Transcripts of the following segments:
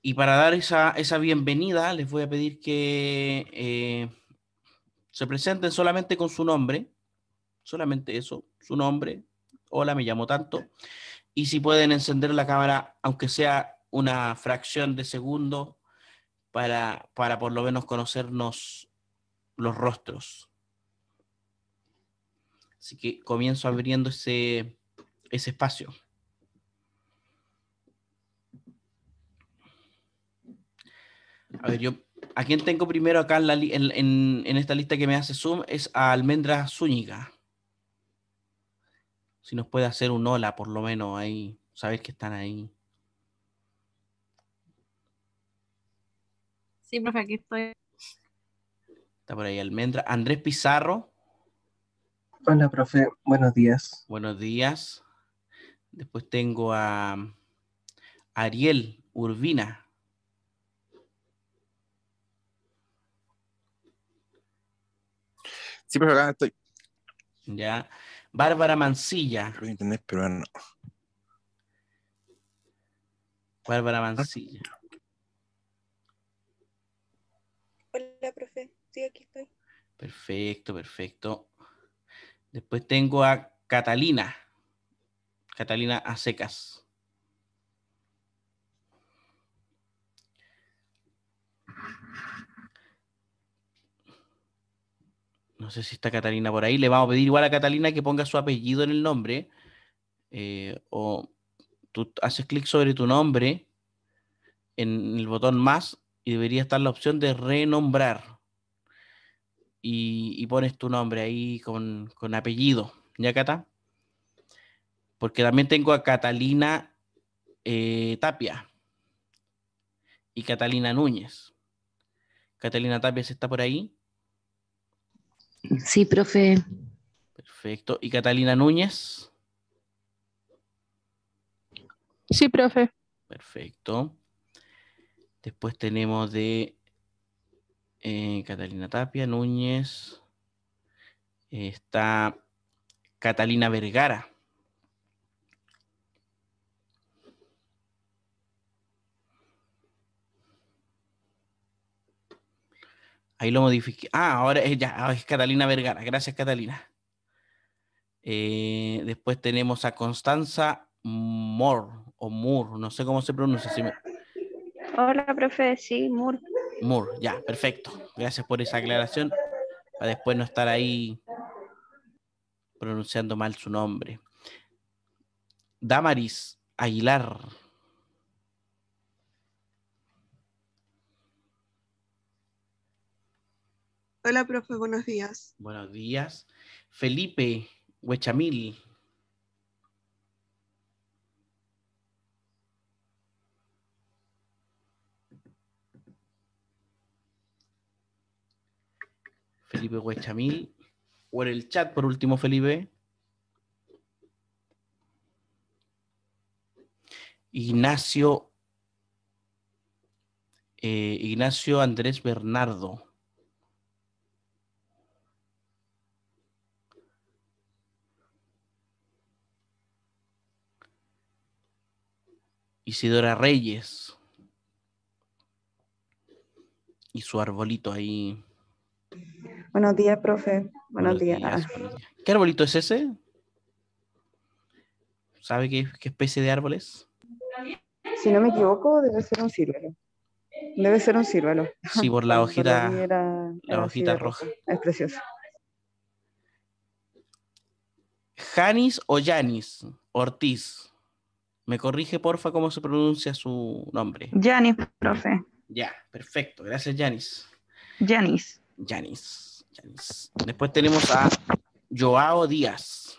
Y para dar esa, bienvenida, les voy a pedir que eh, se presenten solamente con su nombre, solamente eso, su nombre, hola, me llamo tanto, y si pueden encender la cámara, aunque sea una fracción de segundo, para, para por lo menos conocernos los rostros. Así que comienzo abriendo ese espacio. A ver, yo ¿A quién tengo primero acá en, esta lista que me hace Zoom? Es a Almendra Zúñiga. Si nos puede hacer un hola, por lo menos, ahí. Saber que están ahí. Sí, profe, aquí estoy. Está por ahí Almendra. Andrés Pizarro. Hola, profe. Buenos días. Buenos días. Después tengo a Ariel Urbina. Sí, pero estoy. Ya. Bárbara Mancilla. Creo que pero no. Bárbara Mancilla. Hola, profe. Sí, aquí estoy. Perfecto, perfecto. Después tengo a Catalina. Catalina Acecas. no sé si está Catalina por ahí, le vamos a pedir igual a Catalina que ponga su apellido en el nombre, eh, o tú haces clic sobre tu nombre en el botón más y debería estar la opción de renombrar. Y, pones tu nombre ahí con, apellido, ¿ya Cata? Porque también tengo a Catalina eh, Tapia y Catalina Núñez. Catalina Tapia, está por ahí, Sí, profe. Perfecto. ¿Y Catalina Núñez? Sí, profe. Perfecto. Después tenemos de eh, Catalina Tapia, Núñez. Está Catalina Vergara. Ahí lo modifiqué. Ah, ahora es, ah, es Catalina Vergara. Gracias, Catalina. Eh, después tenemos a Constanza Moore, o Moore, no sé cómo se pronuncia. Hola, profe, sí, Moore. Moore, ya, perfecto. Gracias por esa aclaración, para después no estar ahí pronunciando mal su nombre. Damaris Aguilar. Hola, profe, buenos días. Buenos días. Felipe Huechamil. Felipe Huechamil. O en el chat, por último, Felipe. Ignacio, eh, Ignacio Andrés Bernardo. Isidora Reyes. Y su arbolito ahí. Buenos días, profe. Buenos, días. ¿Qué arbolito es ese? ¿Sabe qué, especie de árbol es? Si no me equivoco, debe ser un círbalo. Debe ser un círbalo. Sí, por la hojita, la hojita roja. Es precioso. Janis o Janis Ortiz. Me corrige, porfa, cómo se pronuncia su nombre. Janis, profe. Ya, perfecto. Gracias, Janis. Janis. Janis. Después tenemos a Joao Díaz.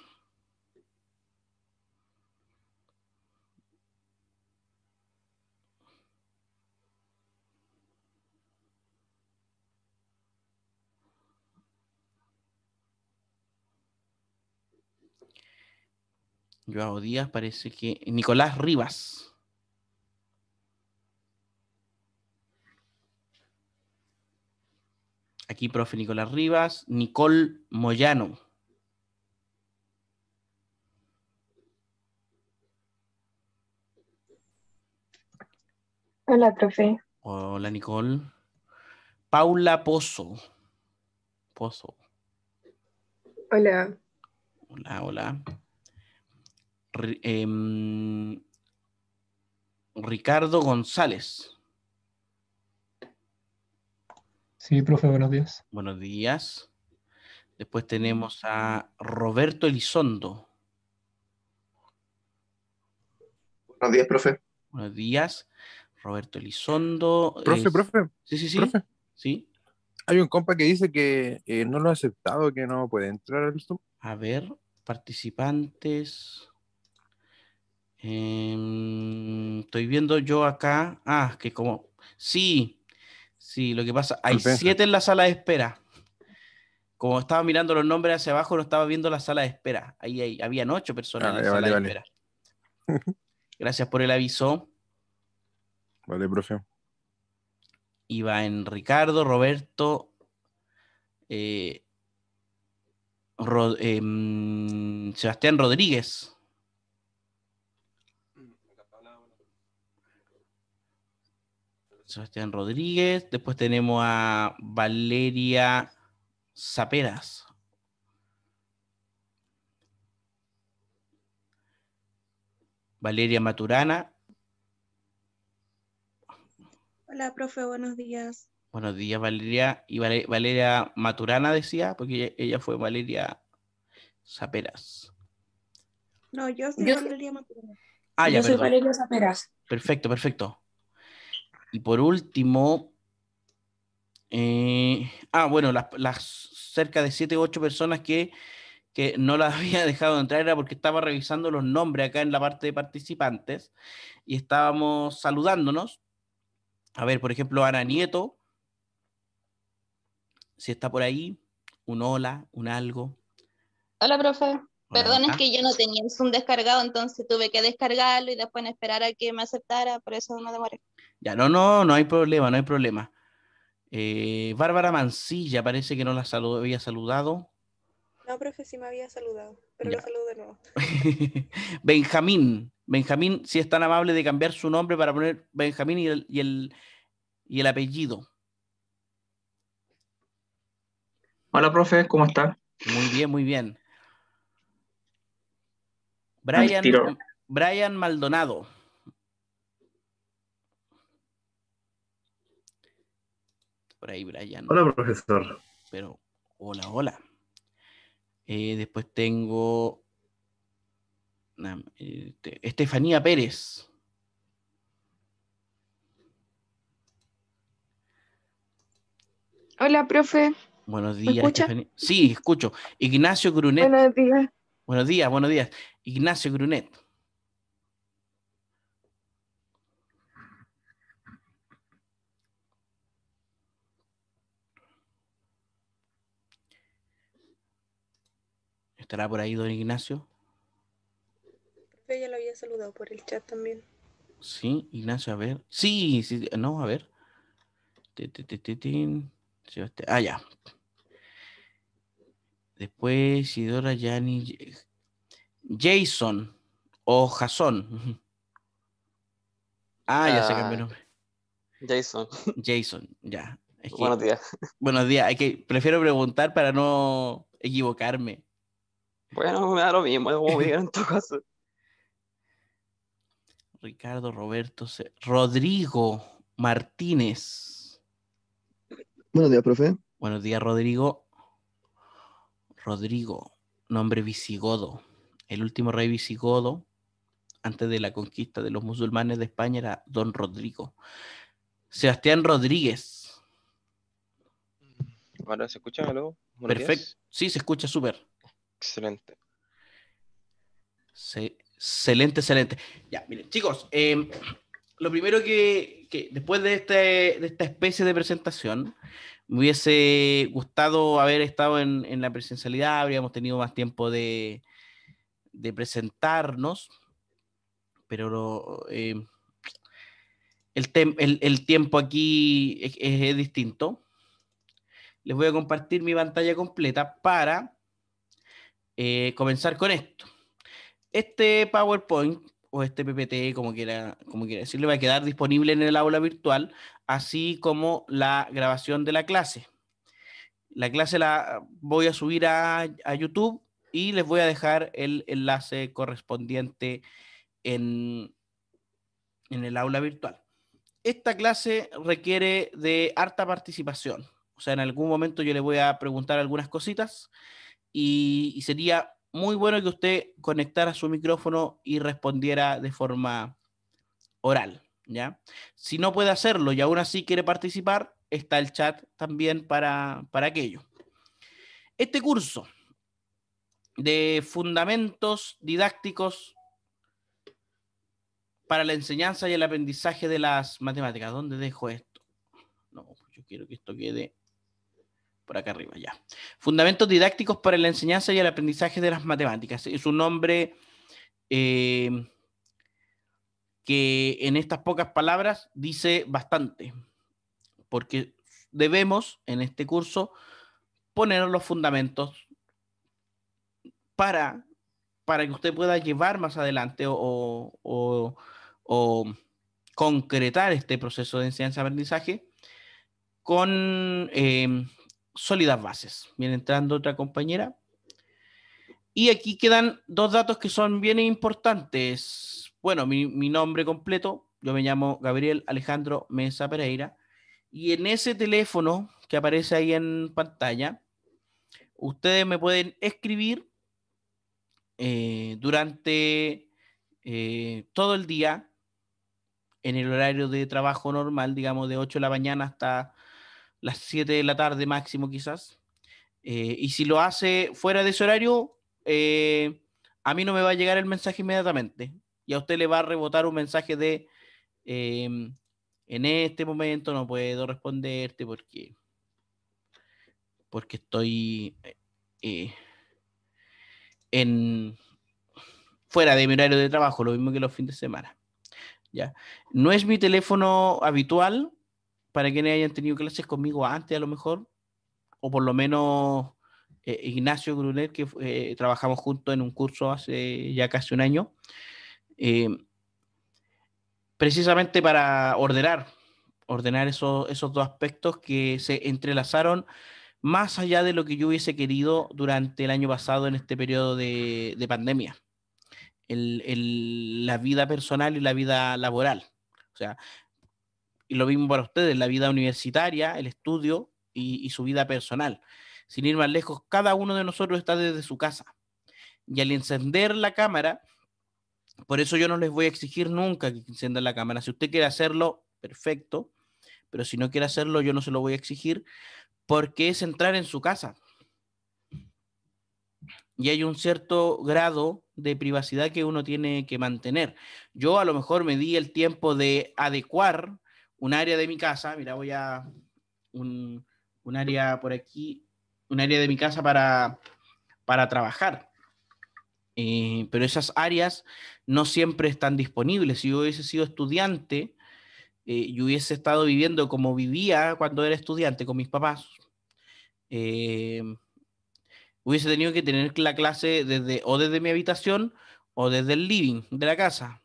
hago días, parece que. Nicolás Rivas. Aquí, profe Nicolás Rivas. Nicole Moyano. Hola, profe. Hola, Nicole. Paula Pozo. Pozo. Hola. Hola, hola. Em, Ricardo González. Sí, profe, buenos días. Buenos días. Después tenemos a Roberto Elizondo. Buenos días, profe. Buenos días. Roberto Elizondo. Profe, profe. Sí, sí, sí. Hay un compa que dice que eh, no lo ha aceptado, que no puede entrar al Zoom. A ver, participantes. Em, estoy viendo yo acá. Ah, que como. Sí, sí, lo que pasa. Hay siete en la sala de espera. Como estaba mirando los nombres hacia abajo, no estaba viendo la sala de espera. Ahí, ahí habían ocho personas ah, en la sala de espera. Gracias por el aviso. Vale, profe. Iba en Ricardo, Roberto, eh, em, Sebastián Rodríguez. Sebastián Rodríguez. Después tenemos a Valeria Zaperas. Valeria Maturana. Hola, profe, buenos días. Buenos días, Valeria. Y Valeria Maturana decía, porque ella, fue Valeria Zaperas. No, yo soy Valeria Maturana. Ah, ya, yo soy Valeria Zaperas. Perfecto, perfecto. Y por último, eh, ah, bueno, las, cerca de siete u 8 personas que, que, no las había dejado entrar era porque estaba revisando los nombres acá en la parte de participantes y estábamos saludándonos. A ver, por ejemplo, Ana Nieto, si está por ahí, un hola, un algo. Hola, profe. Perdón, es que yo no tenía un Zoom descargado, entonces tuve que descargarlo y después esperar a que me aceptara, por eso no demoré. Ya, no, no, no hay problema, no hay problema. Eh, Bárbara Mancilla parece que no la había saludado. No, profe, sí me había saludado, pero lo saludo de nuevo. Benjamín, Benjamín, si es tan amable de cambiar su nombre para poner Benjamín y el, y el, apellido. Hola, profe, ¿cómo está? Muy bien, muy bien. Brian Maldonado. por ahí Brian. Hola, profesor. Pero, hola, hola. Eh, después tengo este, Estefanía Pérez. Hola, profe. Buenos días, Estefanía. Sí, escucho. Ignacio Grunet. Buenos días. Buenos días, buenos días. Ignacio Grunet. ¿Estará por ahí don Ignacio? Ella lo había saludado por el chat también. Sí, Ignacio, a ver. Sí, sí, no, a ver. Ah, ya. Después, Isidora Yanni. Jason o Jason. Ah, ya se cambió el ah, nombre. Jason. Jason, ya. Buenos días. Buenos días. que prefiero preguntar para no equivocarme. Bueno, me da lo mismo, como en todo caso. Ricardo Roberto Rodrigo Martínez. Buenos días, profe. Buenos días, Rodrigo. Rodrigo, nombre visigodo. El último rey visigodo, antes de la conquista de los musulmanes de España, era don Rodrigo. Sebastián Rodríguez. Ahora se escucha, algo? Perfecto. Sí, se escucha súper. Excelente. excelente, excelente. Ya, miren, chicos, em, lo primero que, después este, de, esta especie de presentación, me hubiese gustado haber estado en, la presencialidad, habríamos tenido más tiempo de, presentarnos, pero em, el, tiempo aquí es distinto. Les voy a compartir mi pantalla completa para eh, comenzar con esto. Este PowerPoint o este PPT, como quiera, como quiera decirle, va a quedar disponible en el aula virtual, así como la grabación de la clase. La clase la voy a subir a, YouTube y les voy a dejar el enlace correspondiente en, en el aula virtual. Esta clase requiere de harta participación. O sea, en algún momento yo les voy a preguntar algunas cositas y, sería muy bueno que usted conectara su micrófono y respondiera de forma oral, ¿ya? Si no puede hacerlo y aún así quiere participar, está el chat también para, para aquello. Este curso de fundamentos didácticos para la enseñanza y el aprendizaje de las matemáticas. ¿Dónde dejo esto? No, yo quiero que esto quede por acá arriba ya. Fundamentos didácticos para la enseñanza y el aprendizaje de las matemáticas. Es un nombre eh, que en estas pocas palabras dice bastante, porque debemos en este curso poner los fundamentos para, para que usted pueda llevar más adelante o, concretar este proceso de enseñanza-aprendizaje con... Eh, sólidas bases. Viene entrando otra compañera. Y aquí quedan dos datos que son bien importantes. Bueno, mi, nombre completo, yo me llamo Gabriel Alejandro Mesa Pereira. Y en ese teléfono que aparece ahí en pantalla, ustedes me pueden escribir eh, durante eh, todo el día en el horario de trabajo normal, digamos de 8 de la mañana hasta las 7 de la tarde máximo quizás. Eh, y si lo hace fuera de ese horario, eh, a mí no me va a llegar el mensaje inmediatamente. Y a usted le va a rebotar un mensaje de, em, en este momento no puedo responderte porque, porque estoy eh, en, fuera de mi horario de trabajo, lo mismo que los fines de semana. ¿ya? No es mi teléfono habitual, para quienes hayan tenido clases conmigo antes a lo mejor, o por lo menos eh, Ignacio Gruner, que eh, trabajamos juntos en un curso hace ya casi un año, eh, precisamente para ordenar, ordenar esos, esos dos aspectos que se entrelazaron más allá de lo que yo hubiese querido durante el año pasado en este periodo de, pandemia. la vida personal y la vida laboral. O sea, y lo mismo para ustedes, la vida universitaria, el estudio y, su vida personal. Sin ir más lejos, cada uno de nosotros está desde su casa. Y al encender la cámara, por eso yo no les voy a exigir nunca que enciendan la cámara. Si usted quiere hacerlo, perfecto. Pero si no quiere hacerlo, yo no se lo voy a exigir porque es entrar en su casa. Y hay un cierto grado de privacidad que uno tiene que mantener. Yo a lo mejor me di el tiempo de adecuar un área de mi casa, mira, voy a un, área por aquí, un área de mi casa para, trabajar. Eh, pero esas áreas no siempre están disponibles. Si yo hubiese sido estudiante, eh, y hubiese estado viviendo como vivía cuando era estudiante con mis papás. Eh, hubiese tenido que tener la clase desde, o desde mi habitación o desde el living de la casa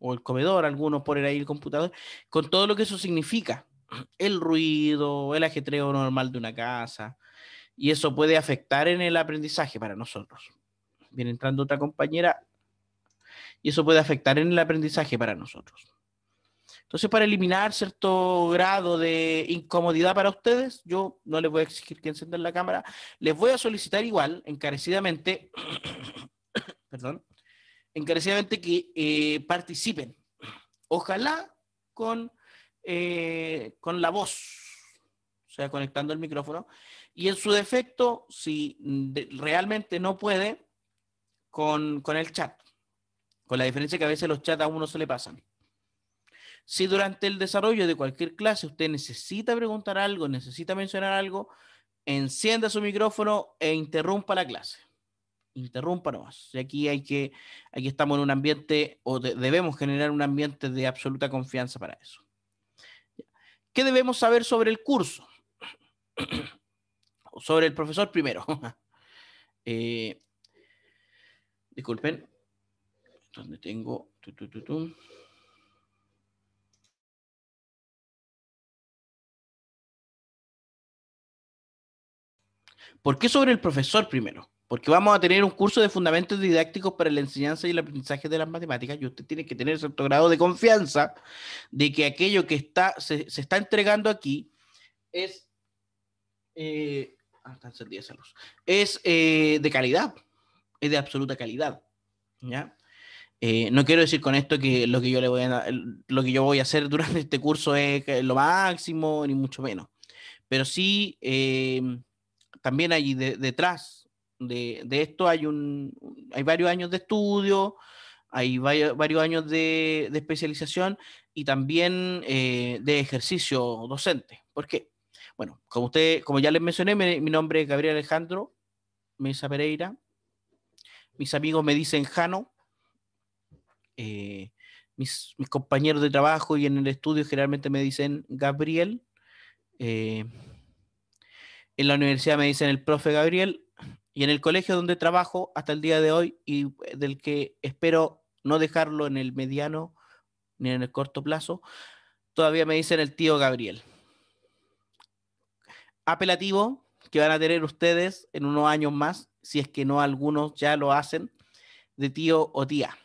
o el comedor, algunos ponen ahí el computador, con todo lo que eso significa, el ruido, el ajetreo normal de una casa, y eso puede afectar en el aprendizaje para nosotros. Viene entrando otra compañera, y eso puede afectar en el aprendizaje para nosotros. Entonces, para eliminar cierto grado de incomodidad para ustedes, yo no les voy a exigir que enciendan la cámara, les voy a solicitar igual, encarecidamente, perdón, encarecidamente que eh, participen. Ojalá con, eh, con la voz, o sea, conectando el micrófono. Y en su defecto, si realmente no puede, con, con, el chat. Con la diferencia que a veces los chats a uno se le pasan. Si durante el desarrollo de cualquier clase usted necesita preguntar algo, necesita mencionar algo, encienda su micrófono e interrumpa la clase interrúmpanos. Y aquí hay que, aquí estamos en un ambiente, o debemos generar un ambiente de absoluta confianza para eso. ¿Qué debemos saber sobre el curso? sobre el profesor primero. Eh, disculpen, ¿Dónde tengo... ¿Por qué sobre el profesor primero? Porque vamos a tener un curso de fundamentos didácticos para la enseñanza y el aprendizaje de las matemáticas y usted tiene que tener cierto grado de confianza de que aquello que está, se, está entregando aquí es, eh, ah, luz, es eh, de calidad, es de absoluta calidad. ¿ya? Eh, no quiero decir con esto que lo que yo le voy a, lo que yo voy a hacer durante este curso es lo máximo, ni mucho menos. Pero sí, eh, también allí detrás de, esto hay, un, hay varios años de estudio, hay varios, años de, especialización y también eh, de ejercicio docente. ¿Por qué? Bueno, como, usted, como ya les mencioné, mi, nombre es Gabriel Alejandro Mesa Pereira. Mis amigos me dicen Jano. Eh, mis, compañeros de trabajo y en el estudio generalmente me dicen Gabriel. Eh, en la universidad me dicen el profe Gabriel. Y en el colegio donde trabajo hasta el día de hoy y eh, del que espero no dejarlo en el mediano ni en el corto plazo, todavía me dicen el tío Gabriel. Apelativo que van a tener ustedes en unos años más, si es que no algunos ya lo hacen, de tío o tía.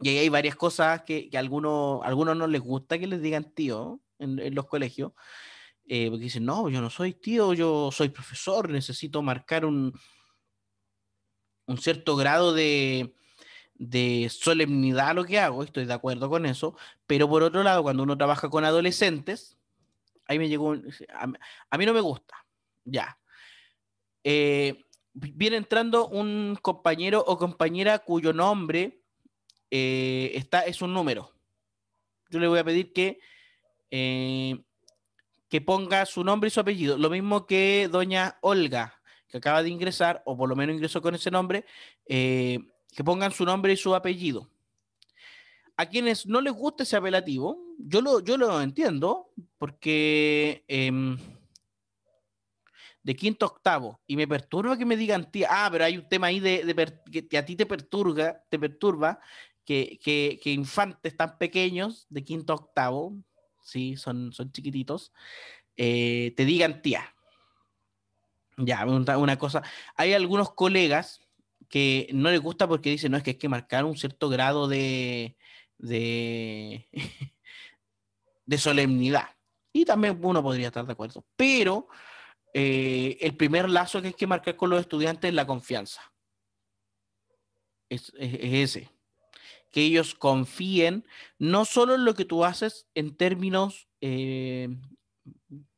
Y ahí hay varias cosas que, a algunos, algunos no les gusta que les digan tío en los colegios. Eh, porque dicen, no, yo no soy tío, yo soy profesor, necesito marcar un, un cierto grado de, solemnidad a lo que hago, estoy de acuerdo con eso, pero por otro lado, cuando uno trabaja con adolescentes, ahí me llegó, a, mí no me gusta, ya. Eh, viene entrando un compañero o compañera cuyo nombre eh, está, es un número. Yo le voy a pedir que eh, que ponga su nombre y su apellido. Lo mismo que doña Olga, que acaba de ingresar, o por lo menos ingresó con ese nombre, eh, que pongan su nombre y su apellido. A quienes no les gusta ese apelativo, yo lo, yo lo entiendo, porque em, de quinto octavo, y me perturba que me digan tía, ah, pero hay un tema ahí de, que a ti te perturba, te perturba que, que infantes tan pequeños, de quinto octavo, ¿sí? Son, son chiquititos, eh, te digan tía. Ya, una, cosa. Hay algunos colegas que no les gusta porque dicen, no, es que hay que marcar un cierto grado de, de, solemnidad. Y también uno podría estar de acuerdo. Pero eh, el primer lazo que hay que marcar con los estudiantes es la confianza. es ese que ellos confíen no solo en lo que tú haces en términos eh,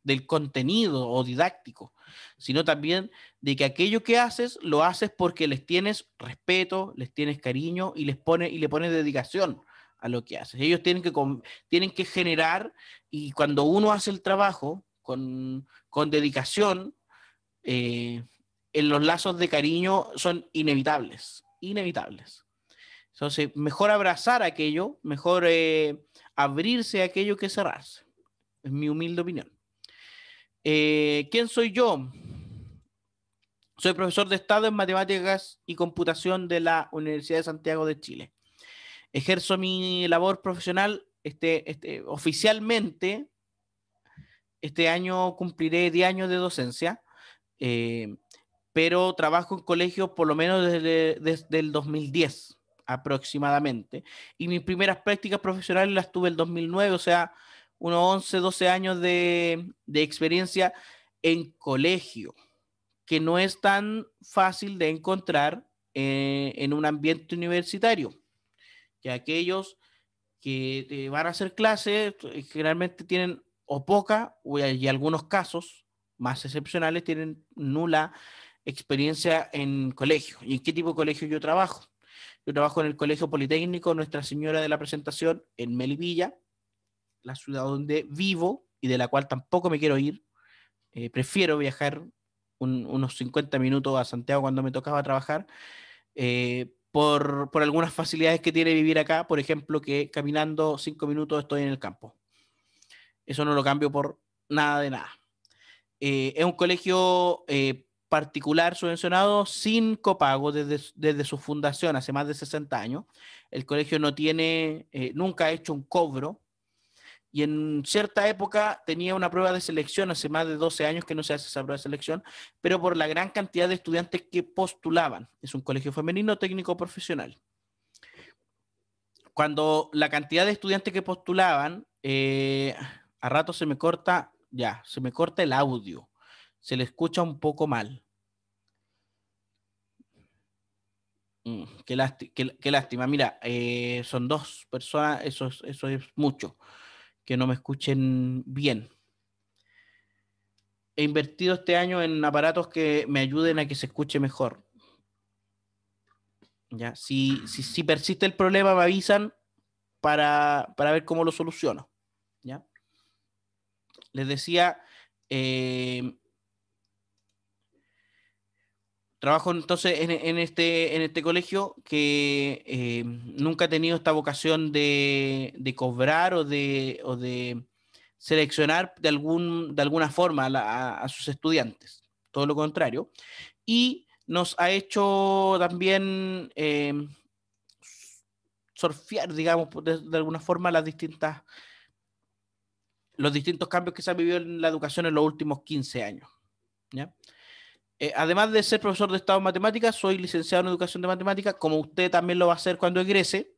del contenido o didáctico, sino también de que aquello que haces lo haces porque les tienes respeto, les tienes cariño y les pone y le pones dedicación a lo que haces. Ellos tienen que tienen que generar y cuando uno hace el trabajo con, dedicación, eh, en los lazos de cariño son inevitables, inevitables. Entonces, mejor abrazar aquello, mejor eh, abrirse a aquello que cerrarse. Es mi humilde opinión. Eh, ¿Quién soy yo? Soy profesor de Estado en Matemáticas y Computación de la Universidad de Santiago de Chile. Ejerzo mi labor profesional este, este oficialmente. Este año cumpliré 10 años de docencia, eh, pero trabajo en colegios por lo menos desde, desde el 2010 aproximadamente. Y mis primeras prácticas profesionales las tuve el 2009, o sea, unos 11, 12 años de, experiencia en colegio, que no es tan fácil de encontrar eh, en un ambiente universitario, que aquellos que eh, van a hacer clases eh, generalmente tienen o poca, o hay algunos casos más excepcionales, tienen nula experiencia en colegio. ¿Y en qué tipo de colegio yo trabajo? Yo trabajo en el Colegio Politécnico Nuestra Señora de la Presentación en Melipilla, la ciudad donde vivo y de la cual tampoco me quiero ir. Eh, prefiero viajar unos 50 minutos a Santiago cuando me tocaba trabajar. Eh, por, algunas facilidades que tiene vivir acá, por ejemplo, que caminando cinco minutos estoy en el campo. Eso no lo cambio por nada de nada. Eh, es un colegio particular subvencionado sin copago desde, desde, su fundación hace más de 60 años. El colegio no tiene, eh, nunca ha hecho un cobro y en cierta época tenía una prueba de selección, hace más de 12 años que no se hace esa prueba de selección, pero por la gran cantidad de estudiantes que postulaban. Es un colegio femenino técnico profesional. Cuando la cantidad de estudiantes que postulaban, eh, a rato se me corta, ya, se me corta el audio, se le escucha un poco mal. Mm, qué, lástima. Mira, eh, son dos personas, eso, eso es mucho, que no me escuchen bien. He invertido este año en aparatos que me ayuden a que se escuche mejor. ¿Ya? Si, si, persiste el problema, me avisan para, ver cómo lo soluciono. ¿ya? Les decía, eh, Trabajo entonces en, este, en este colegio que eh, nunca ha tenido esta vocación de, cobrar o de, de seleccionar de, algún, de alguna forma a, sus estudiantes, todo lo contrario. Y nos ha hecho también eh, digamos, de, alguna forma las distintas, los distintos cambios que se han vivido en la educación en los últimos 15 años. ¿ya? Eh, además de ser profesor de Estado en Matemáticas, soy licenciado en Educación de Matemáticas, como usted también lo va a hacer cuando egrese,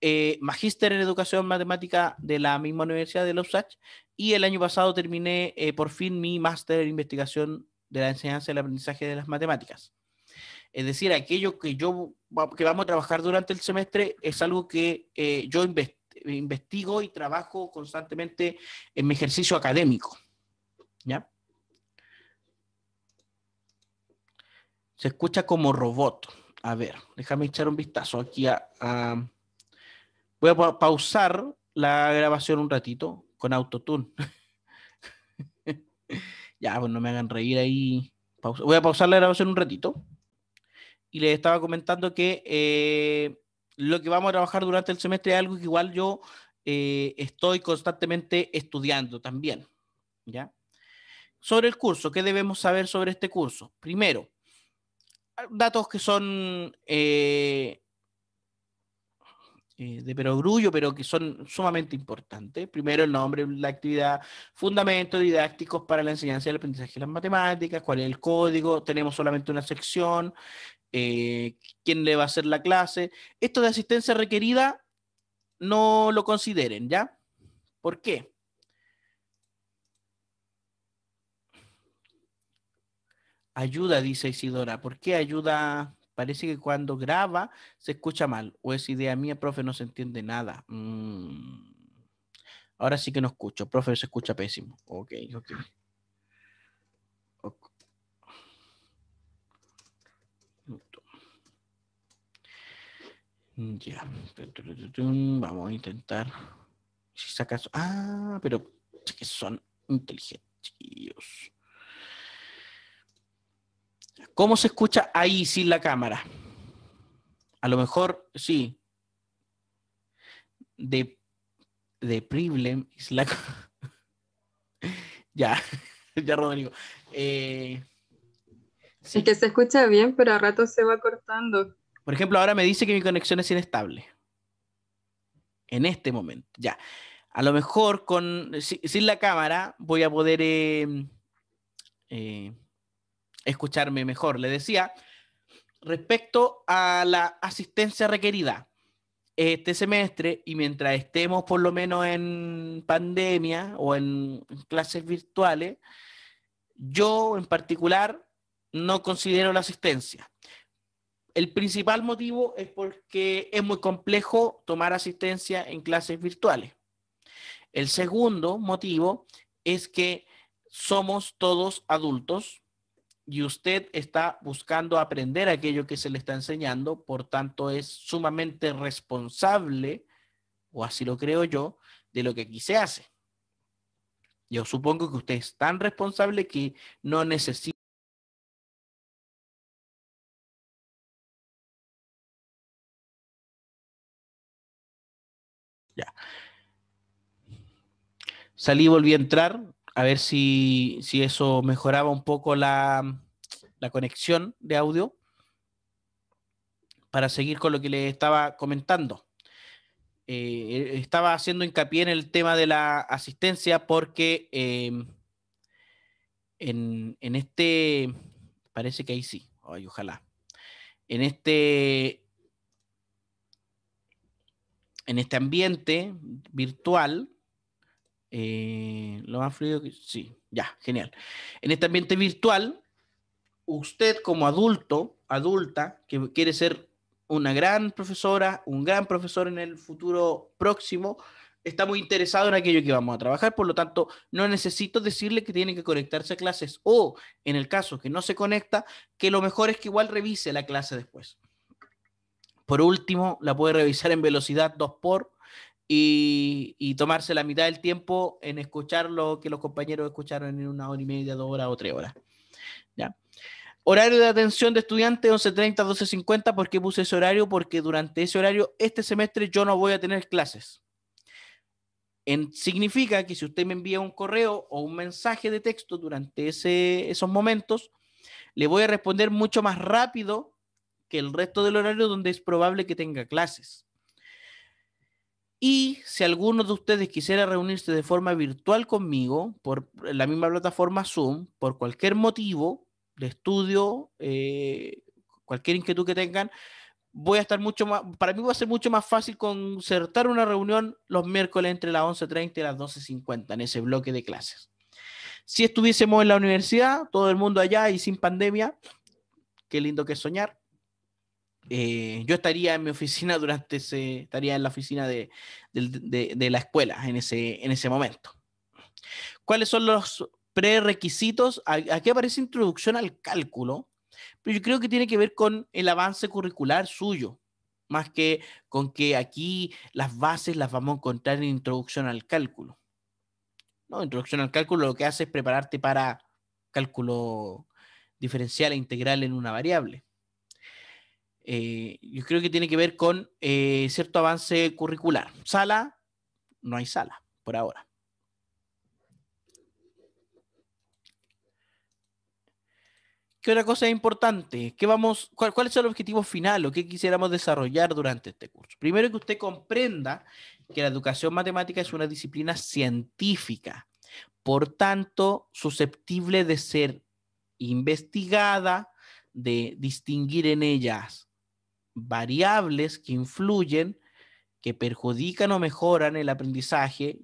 eh, magíster en Educación Matemática de la misma Universidad de Los y el año pasado terminé eh, por fin mi máster en Investigación de la Enseñanza y el Aprendizaje de las Matemáticas. Es decir, aquello que, yo, que vamos a trabajar durante el semestre es algo que yo investigo y trabajo constantemente en mi ejercicio académico. ¿Ya? Se escucha como robot. A ver, déjame echar un vistazo aquí a... Voy a pausar la grabación un ratito con autotune. ya, pues no me hagan reír ahí. Voy a pausar la grabación un ratito. Y les estaba comentando que eh, lo que vamos a trabajar durante el semestre es algo que igual yo eh, estoy constantemente estudiando también. ¿Ya? Sobre el curso, ¿qué debemos saber sobre este curso? Primero, datos que son eh, eh, de perogrullo, pero que son sumamente importantes. Primero, el nombre la actividad, fundamentos didácticos para la enseñanza y el aprendizaje de las matemáticas, cuál es el código, tenemos solamente una sección, eh, quién le va a hacer la clase. Esto de asistencia requerida, no lo consideren, ¿ya? ¿Por qué? Ayuda, dice Isidora. ¿Por qué ayuda? Parece que cuando graba se escucha mal. O es idea mía, profe, no se entiende nada. Mm. Ahora sí que no escucho. Profe, se escucha pésimo. Ok, ok. Ya. Vamos a intentar. Si sacas. Ah, pero que son inteligentes. ¿Cómo se escucha ahí sin la cámara? A lo mejor, sí. De, de problem ya, ya Rodrigo. Eh, es que se escucha bien, pero a rato se va cortando. Por ejemplo, ahora me dice que mi conexión es inestable. En este momento, ya. A lo mejor con, sin la cámara voy a poder... Eh, eh, escucharme mejor. Le decía, respecto a la asistencia requerida este semestre y mientras estemos por lo menos en pandemia o en clases virtuales, yo en particular no considero la asistencia. El principal motivo es porque es muy complejo tomar asistencia en clases virtuales. El segundo motivo es que somos todos adultos, y usted está buscando aprender aquello que se le está enseñando, por tanto es sumamente responsable, o así lo creo yo, de lo que aquí se hace. Yo supongo que usted es tan responsable que no necesita... Ya. Salí, volví a entrar, a ver si, eso mejoraba un poco la, conexión de audio para seguir con lo que les estaba comentando. Eh, estaba haciendo hincapié en el tema de la asistencia porque em, en, en, este, parece que ahí sí, Ay, ojalá, en este, en este ambiente virtual, eh, lo más fluido que... Sí, ya, genial. En este ambiente virtual, usted como adulto, adulta, que quiere ser una gran profesora, un gran profesor en el futuro próximo, está muy interesado en aquello que vamos a trabajar, por lo tanto, no necesito decirle que tiene que conectarse a clases o, en el caso que no se conecta, que lo mejor es que igual revise la clase después. Por último, la puede revisar en velocidad 2 x y, tomarse la mitad del tiempo en escuchar lo que los compañeros escucharon en una hora y media, dos horas o tres horas. ¿Ya? Horario de atención de estudiantes 11.30, 12.50. ¿Por qué puse ese horario? Porque durante ese horario, este semestre, yo no voy a tener clases. En, significa que si usted me envía un correo o un mensaje de texto durante esos momentos, le voy a responder mucho más rápido que el resto del horario donde es probable que tenga clases. Y si alguno de ustedes quisiera reunirse de forma virtual conmigo por la misma plataforma Zoom, por cualquier motivo de estudio, eh, cualquier inquietud que tengan, voy a estar mucho más, para mí va a ser mucho más fácil concertar una reunión los miércoles entre las 11.30 y las 12.50 en ese bloque de clases. Si estuviésemos en la universidad, todo el mundo allá y sin pandemia, qué lindo que soñar. Eh, yo estaría en mi oficina durante ese, estaría en la oficina de, la escuela en ese, en ese momento. ¿Cuáles son los prerequisitos? Aquí aparece introducción al cálculo, pero yo creo que tiene que ver con el avance curricular suyo, más que con que aquí las bases las vamos a encontrar en introducción al cálculo. ¿No? Introducción al cálculo lo que hace es prepararte para cálculo diferencial e integral en una variable. Eh, yo creo que tiene que ver con eh, cierto avance curricular. Sala, no hay sala por ahora. ¿Qué otra cosa es importante? ¿Qué vamos, cuál, ¿Cuál es el objetivo final o qué quisiéramos desarrollar durante este curso? Primero que usted comprenda que la educación matemática es una disciplina científica, por tanto, susceptible de ser investigada, de distinguir en ellas variables que influyen, que perjudican o mejoran el aprendizaje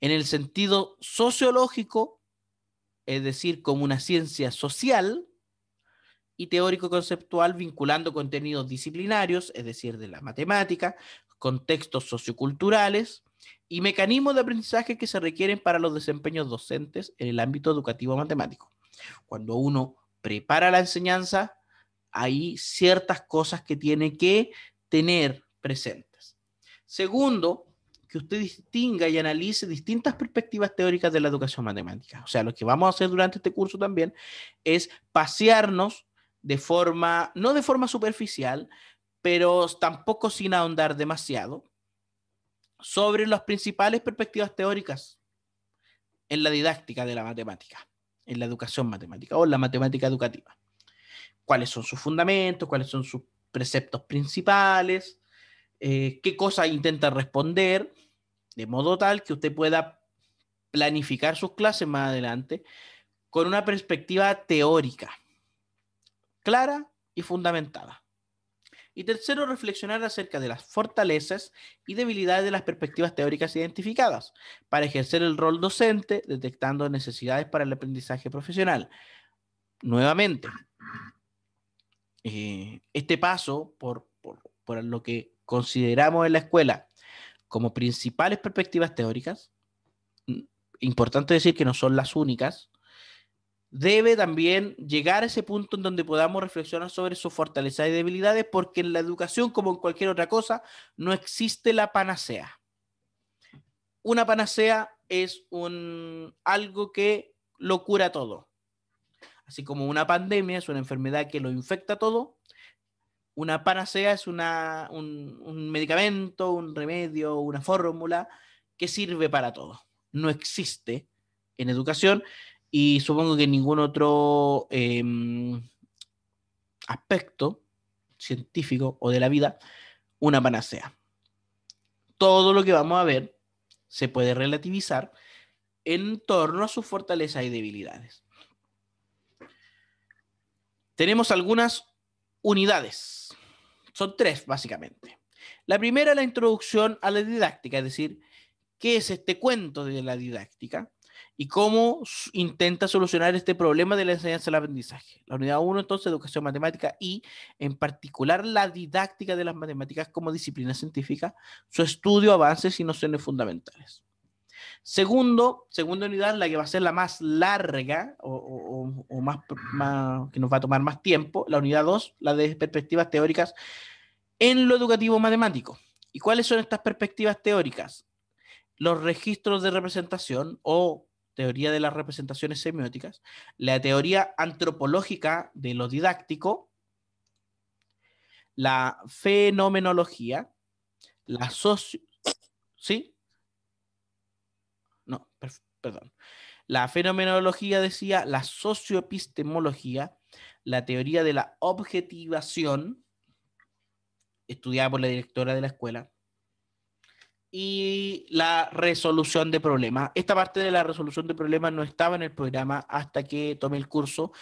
en el sentido sociológico, es decir, como una ciencia social, y teórico-conceptual vinculando contenidos disciplinarios, es decir, de la matemática, contextos socioculturales y mecanismos de aprendizaje que se requieren para los desempeños docentes en el ámbito educativo matemático. Cuando uno prepara la enseñanza, hay ciertas cosas que tiene que tener presentes. Segundo, que usted distinga y analice distintas perspectivas teóricas de la educación matemática. O sea, lo que vamos a hacer durante este curso también es pasearnos de forma, no de forma superficial, pero tampoco sin ahondar demasiado, sobre las principales perspectivas teóricas en la didáctica de la matemática, en la educación matemática o en la matemática educativa cuáles son sus fundamentos, cuáles son sus preceptos principales, eh, qué cosa intenta responder, de modo tal que usted pueda planificar sus clases más adelante con una perspectiva teórica, clara y fundamentada. Y tercero, reflexionar acerca de las fortalezas y debilidades de las perspectivas teóricas identificadas para ejercer el rol docente detectando necesidades para el aprendizaje profesional. Nuevamente, eh, este paso por, lo que consideramos en la escuela como principales perspectivas teóricas, mm, importante decir que no son las únicas, debe también llegar a ese punto en donde podamos reflexionar sobre sus fortalezas y debilidades, porque en la educación, como en cualquier otra cosa, no existe la panacea. Una panacea es un, algo que lo cura todo. Así como una pandemia es una enfermedad que lo infecta todo, una panacea es un, medicamento, un remedio, una fórmula que sirve para todo. No existe en educación y supongo que en ningún otro em, aspecto científico o de la vida una panacea. Todo lo que vamos a ver se puede relativizar en torno a sus fortalezas y debilidades. Tenemos algunas unidades. Son tres, básicamente. La primera, la introducción a la didáctica, es decir, qué es este cuento de la didáctica y cómo intenta solucionar este problema de la enseñanza el aprendizaje. La unidad 1, entonces, educación matemática y, en particular, la didáctica de las matemáticas como disciplina científica, su estudio, avances y nociones fundamentales. Segundo, segunda unidad, la que va a ser la más larga o, más, que nos va a tomar más tiempo, la unidad 2, la de perspectivas teóricas en lo educativo matemático. ¿Y cuáles son estas perspectivas teóricas? Los registros de representación o teoría de las representaciones semióticas, la teoría antropológica de lo didáctico, la fenomenología, la socio... ¿Sí? La fenomenología decía la socioepistemología, la teoría de la objetivación, estudiada por la directora de la escuela, y la resolución de problemas. Esta parte de la resolución de problemas no estaba en el programa hasta que tomé el curso.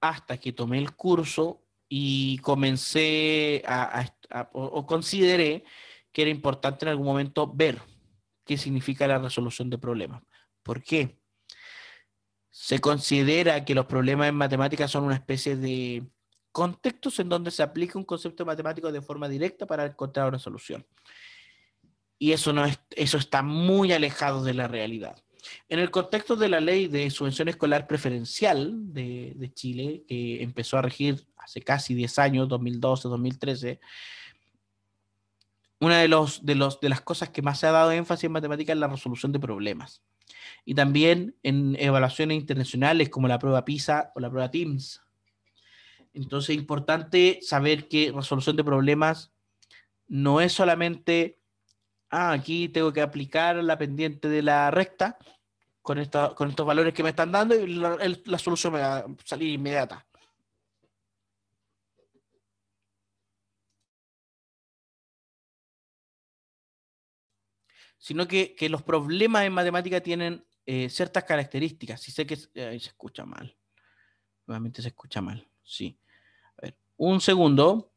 Hasta que tomé el curso y comencé a, o consideré que era importante en algún momento ver qué significa la resolución de problemas. ¿Por qué? Se considera que los problemas en matemáticas son una especie de contextos en donde se aplica un concepto matemático de forma directa para encontrar una solución. Y eso, no es, eso está muy alejado de la realidad. En el contexto de la ley de subvención escolar preferencial de, Chile, que empezó a regir hace casi 10 años, 2012, 2013, una de, los, de, las cosas que más se ha dado énfasis en matemática es la resolución de problemas. Y también en evaluaciones internacionales como la prueba PISA o la prueba TIMSS. Entonces es importante saber que resolución de problemas no es solamente ah, aquí tengo que aplicar la pendiente de la recta con, estos valores que me están dando y la, solución me va a salir inmediata. Sino que, los problemas en matemática tienen eh, ciertas características. Si sé que se escucha mal. Nuevamente se escucha mal. Sí. A ver, un segundo.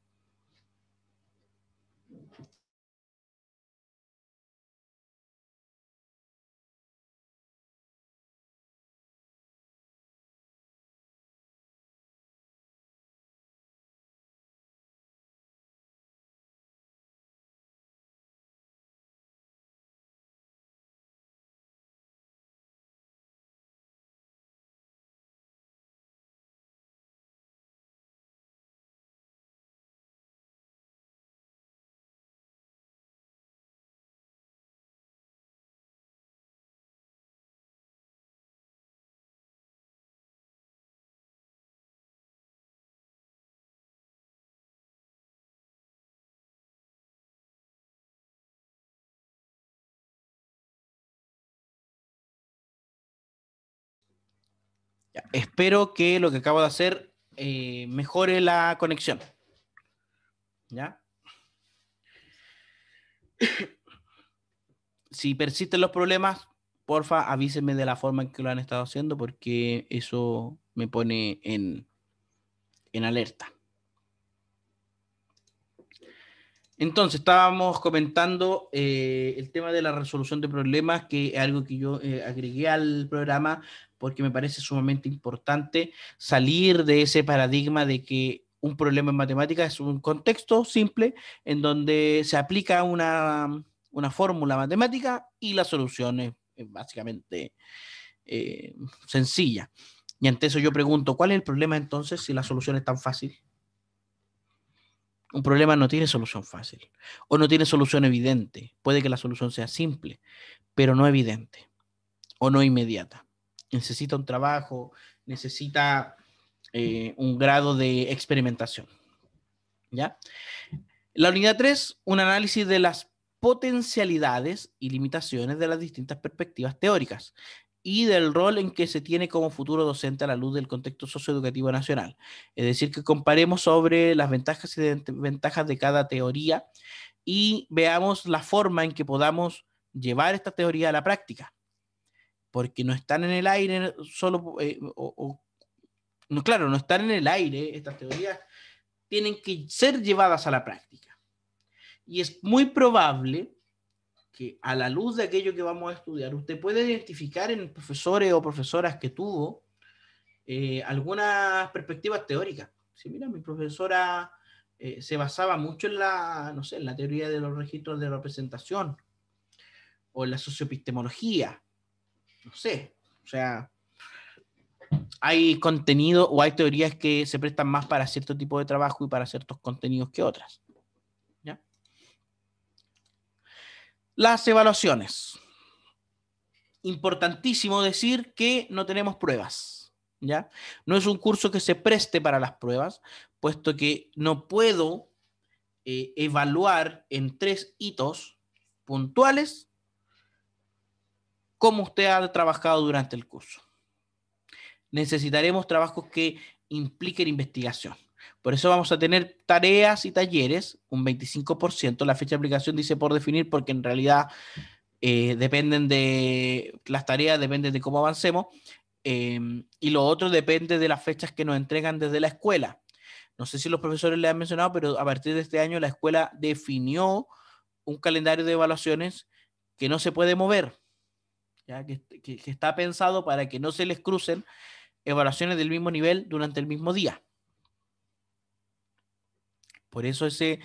espero que lo que acabo de hacer eh, mejore la conexión. ¿Ya? si persisten los problemas, porfa, avísenme de la forma en que lo han estado haciendo porque eso me pone en, alerta. Entonces, estábamos comentando eh, el tema de la resolución de problemas, que es algo que yo eh, agregué al programa porque me parece sumamente importante salir de ese paradigma de que un problema en matemática es un contexto simple en donde se aplica una, fórmula matemática y la solución es, básicamente eh, sencilla. Y ante eso yo pregunto, ¿cuál es el problema entonces si la solución es tan fácil? Un problema no tiene solución fácil o no tiene solución evidente. Puede que la solución sea simple, pero no evidente o no inmediata necesita un trabajo, necesita eh, un grado de experimentación. ¿Ya? La unidad 3, un análisis de las potencialidades y limitaciones de las distintas perspectivas teóricas y del rol en que se tiene como futuro docente a la luz del contexto socioeducativo nacional. Es decir, que comparemos sobre las ventajas y desventajas de cada teoría y veamos la forma en que podamos llevar esta teoría a la práctica porque no están en el aire eh, solo, eh, no, claro, no están en el aire estas teorías, tienen que ser llevadas a la práctica. Y es muy probable que a la luz de aquello que vamos a estudiar, usted puede identificar en profesores o profesoras que tuvo eh, algunas perspectivas teóricas. Si mira, mi profesora se basaba mucho en la, en la teoría de los registros de representación o en la sociopistemología no sé, o sea, hay contenido o hay teorías que se prestan más para cierto tipo de trabajo y para ciertos contenidos que otras. Las evaluaciones. Importantísimo decir que no tenemos pruebas. ¿ya? No es un curso que se preste para las pruebas, puesto que no puedo eh, evaluar en tres hitos puntuales ¿Cómo usted ha trabajado durante el curso. Necesitaremos trabajos que impliquen investigación. Por eso vamos a tener tareas y talleres, un 25%. La fecha de aplicación dice por definir porque en realidad eh, dependen de las tareas, dependen de cómo avancemos. Eh, y lo otro depende de las fechas que nos entregan desde la escuela. No sé si los profesores le han mencionado, pero a partir de este año la escuela definió un calendario de evaluaciones que no se puede mover. Que, está pensado para que no se les crucen evaluaciones del mismo nivel durante el mismo día. Por eso ese,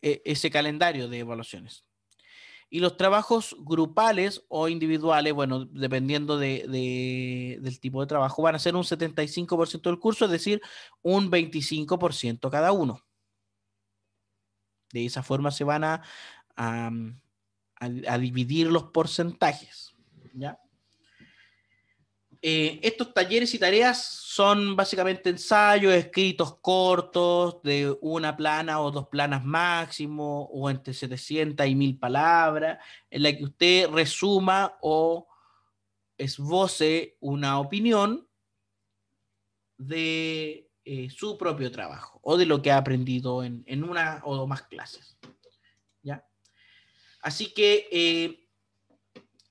e-, ese calendario de evaluaciones. Y los trabajos grupales o individuales, bueno, dependiendo del tipo de trabajo, van a ser un 75% del curso, es decir, un 25% cada uno. De esa forma se van a, a dividir los porcentajes. ¿ya? Eh, estos talleres y tareas son básicamente ensayos, escritos cortos de una plana o dos planas máximo, o entre 700 y 1000 palabras, en la que usted resuma o esboce una opinión de eh, su propio trabajo o de lo que ha aprendido en, una o más clases. ¿ya? Así que... Eh,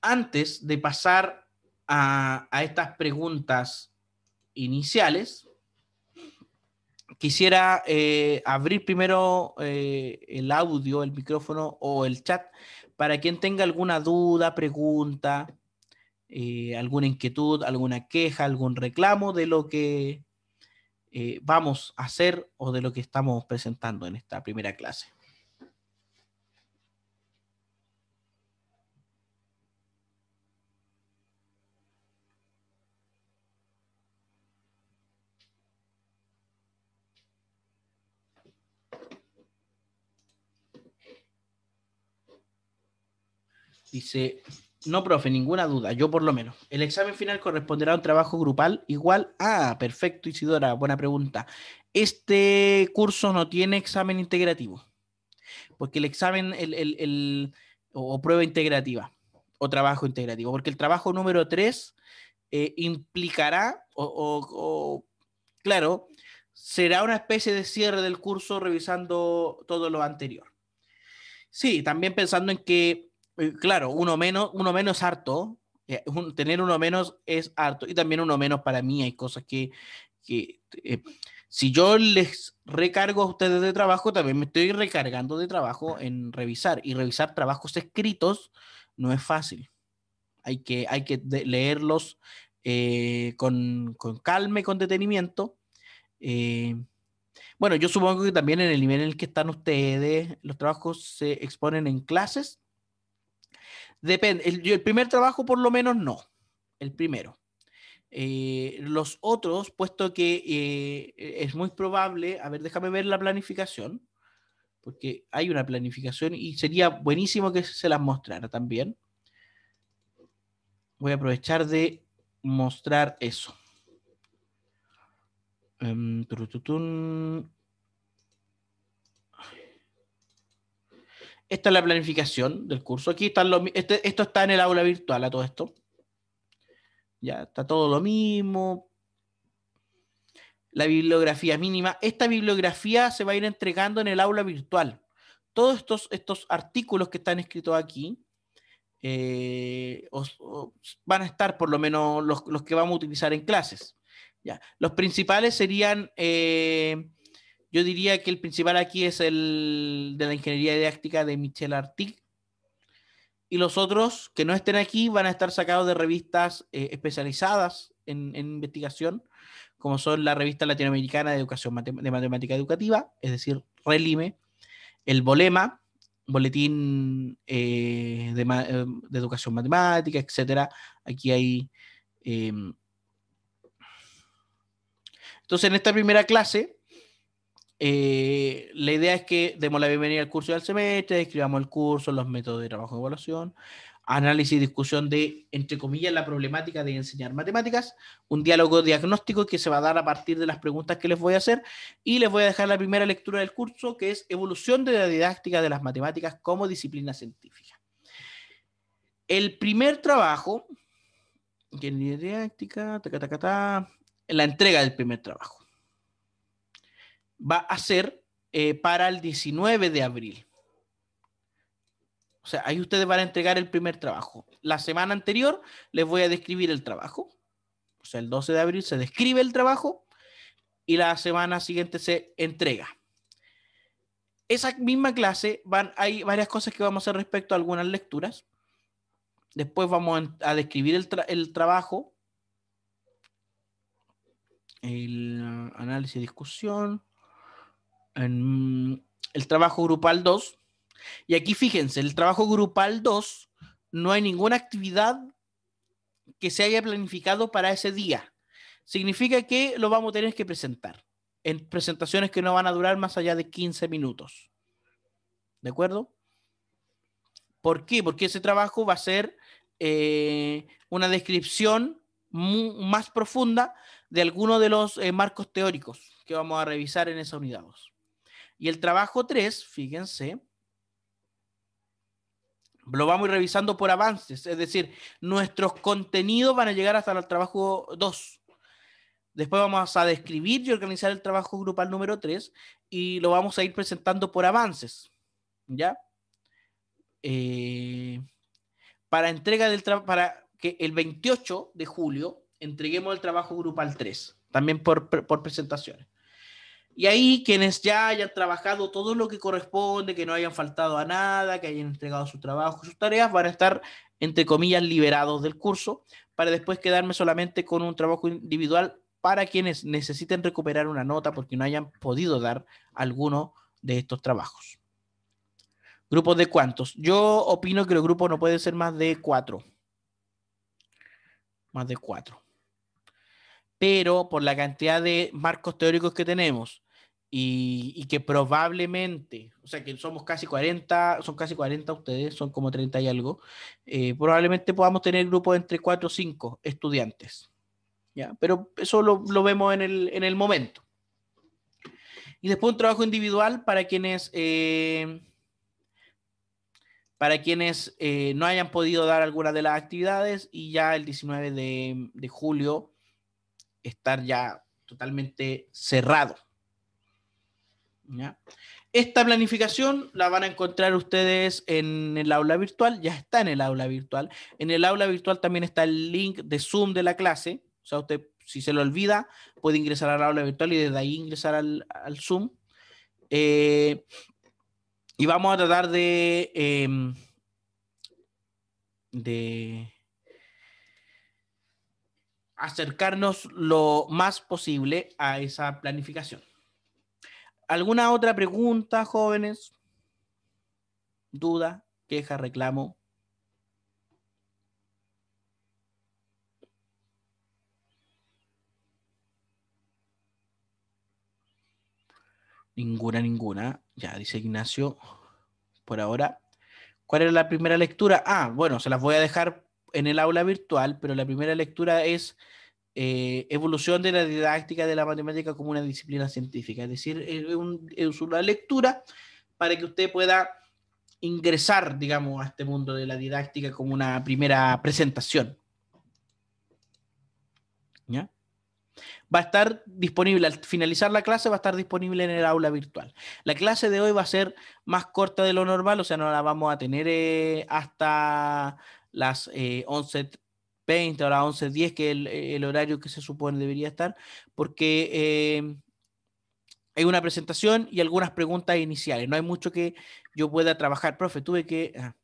antes de pasar a, estas preguntas iniciales, quisiera eh, abrir primero eh, el audio, el micrófono o el chat para quien tenga alguna duda, pregunta, eh, alguna inquietud, alguna queja, algún reclamo de lo que vamos a hacer o de lo que estamos presentando en esta primera clase. Dice, no, profe, ninguna duda, yo por lo menos. El examen final corresponderá a un trabajo grupal igual. Ah, perfecto, Isidora, buena pregunta. Este curso no tiene examen integrativo, porque el examen o prueba integrativa o trabajo integrativo, porque el trabajo número 3 eh, implicará o, claro, será una especie de cierre del curso revisando todo lo anterior. Sí, también pensando en que eh, claro, uno menos, uno menos harto. Eh, tener uno menos es harto. Y también uno menos para mí hay cosas que, eh, si yo les recargo a ustedes de trabajo, también me estoy recargando de trabajo en revisar. Y revisar trabajos escritos no es fácil. Hay que, hay que leerlos con, calma y con detenimiento. bueno, yo supongo que también en el nivel en el que están ustedes, los trabajos se exponen en clases Depende, el, primer trabajo por lo menos no, el primero. Eh, los otros, puesto que eh, es muy probable, a ver, déjame ver la planificación, porque hay una planificación y sería buenísimo que se las mostrara también. Voy a aprovechar de mostrar eso. Em, Esta es la planificación del curso. Aquí están este, esto está en el aula virtual a todo esto. Ya está todo lo mismo. La bibliografía mínima. Esta bibliografía se va a ir entregando en el aula virtual. Todos estos, estos artículos que están escritos aquí eh, van a estar por lo menos los, que vamos a utilizar en clases. Ya. Los principales serían eh, yo diría que el principal aquí es el de la ingeniería didáctica de Michel Artig. Y los otros que no estén aquí van a estar sacados de revistas eh, especializadas en, investigación, como son la revista latinoamericana de educación de matemática educativa, es decir, RELIME, el BOLEMA, Boletín eh, eh, de, Educación Matemática, etc. Aquí hay... Entonces, en esta primera clase eh, la idea es que demos la bienvenida al curso del semestre, escribamos el curso, los métodos de trabajo de evaluación, análisis y discusión de, entre comillas, la problemática de enseñar matemáticas, un diálogo diagnóstico que se va a dar a partir de las preguntas que les voy a hacer y les voy a dejar la primera lectura del curso que es Evolución de la didáctica de las matemáticas como disciplina científica. El primer trabajo, didáctica, ta, ta, la entrega del primer trabajo va a ser eh, para el 19 de abril. O sea, ahí ustedes van a entregar el primer trabajo. La semana anterior les voy a describir el trabajo. O sea, el 12 de abril se describe el trabajo y la semana siguiente se entrega. Esa misma clase van, hay varias cosas que vamos a hacer respecto a algunas lecturas. Después vamos a describir el, el trabajo, el análisis y discusión, el trabajo grupal 2. Y aquí fíjense, el trabajo grupal 2 no hay ninguna actividad que se haya planificado para ese día. Significa que lo vamos a tener que presentar en presentaciones que no van a durar más allá de 15 minutos. ¿De acuerdo? ¿Por qué? Porque ese trabajo va a ser eh, una descripción más profunda de alguno de los eh, marcos teóricos que vamos a revisar en esa unidad 2. Y el trabajo 3, fíjense, lo vamos a ir revisando por avances, es decir, nuestros contenidos van a llegar hasta el trabajo 2. Después vamos a describir y organizar el trabajo grupal número 3 y lo vamos a ir presentando por avances. ¿Ya? Eh, para entrega del trabajo, para que el 28 de julio entreguemos el trabajo grupal 3, también por, por presentaciones. Y ahí quienes ya hayan trabajado todo lo que corresponde, que no hayan faltado a nada, que hayan entregado su trabajo, sus tareas, van a estar, entre comillas, liberados del curso, para después quedarme solamente con un trabajo individual para quienes necesiten recuperar una nota porque no hayan podido dar alguno de estos trabajos. ¿Grupos de cuántos? Yo opino que los grupos no pueden ser más de cuatro. Más de cuatro. Pero por la cantidad de marcos teóricos que tenemos, y, que probablemente, o sea que somos casi 40, son casi 40 ustedes, son como 30 y algo, eh, probablemente podamos tener grupos entre 4 o 5 estudiantes. ¿ya? Pero eso lo, vemos en el, en el, momento. Y después un trabajo individual para quienes, eh, para quienes eh, no hayan podido dar alguna de las actividades y ya el 19 de julio estar ya totalmente cerrado. Esta planificación la van a encontrar ustedes en el aula virtual, ya está en el aula virtual. En el aula virtual también está el link de Zoom de la clase, o sea, usted si se lo olvida puede ingresar al aula virtual y desde ahí ingresar al, Zoom. Eh, y vamos a tratar em, de acercarnos lo más posible a esa planificación. ¿Alguna otra pregunta, jóvenes? ¿Duda, queja, reclamo? Ninguna, ninguna. Ya, dice Ignacio, por ahora. ¿Cuál era la primera lectura? Ah, bueno, se las voy a dejar en el aula virtual, pero la primera lectura es eh, evolución de la didáctica de la matemática como una disciplina científica, es decir, es, una lectura para que usted pueda ingresar, digamos, a este mundo de la didáctica como una primera presentación. ¿Ya? Va a estar disponible, al finalizar la clase, va a estar disponible en el aula virtual. La clase de hoy va a ser más corta de lo normal, o sea, no la vamos a tener eh, hasta las eh, 11 20, ahora 11.10, que es el, horario que se supone debería estar, porque hay eh, una presentación y algunas preguntas iniciales. No hay mucho que yo pueda trabajar, profe. Tuve que... Ah,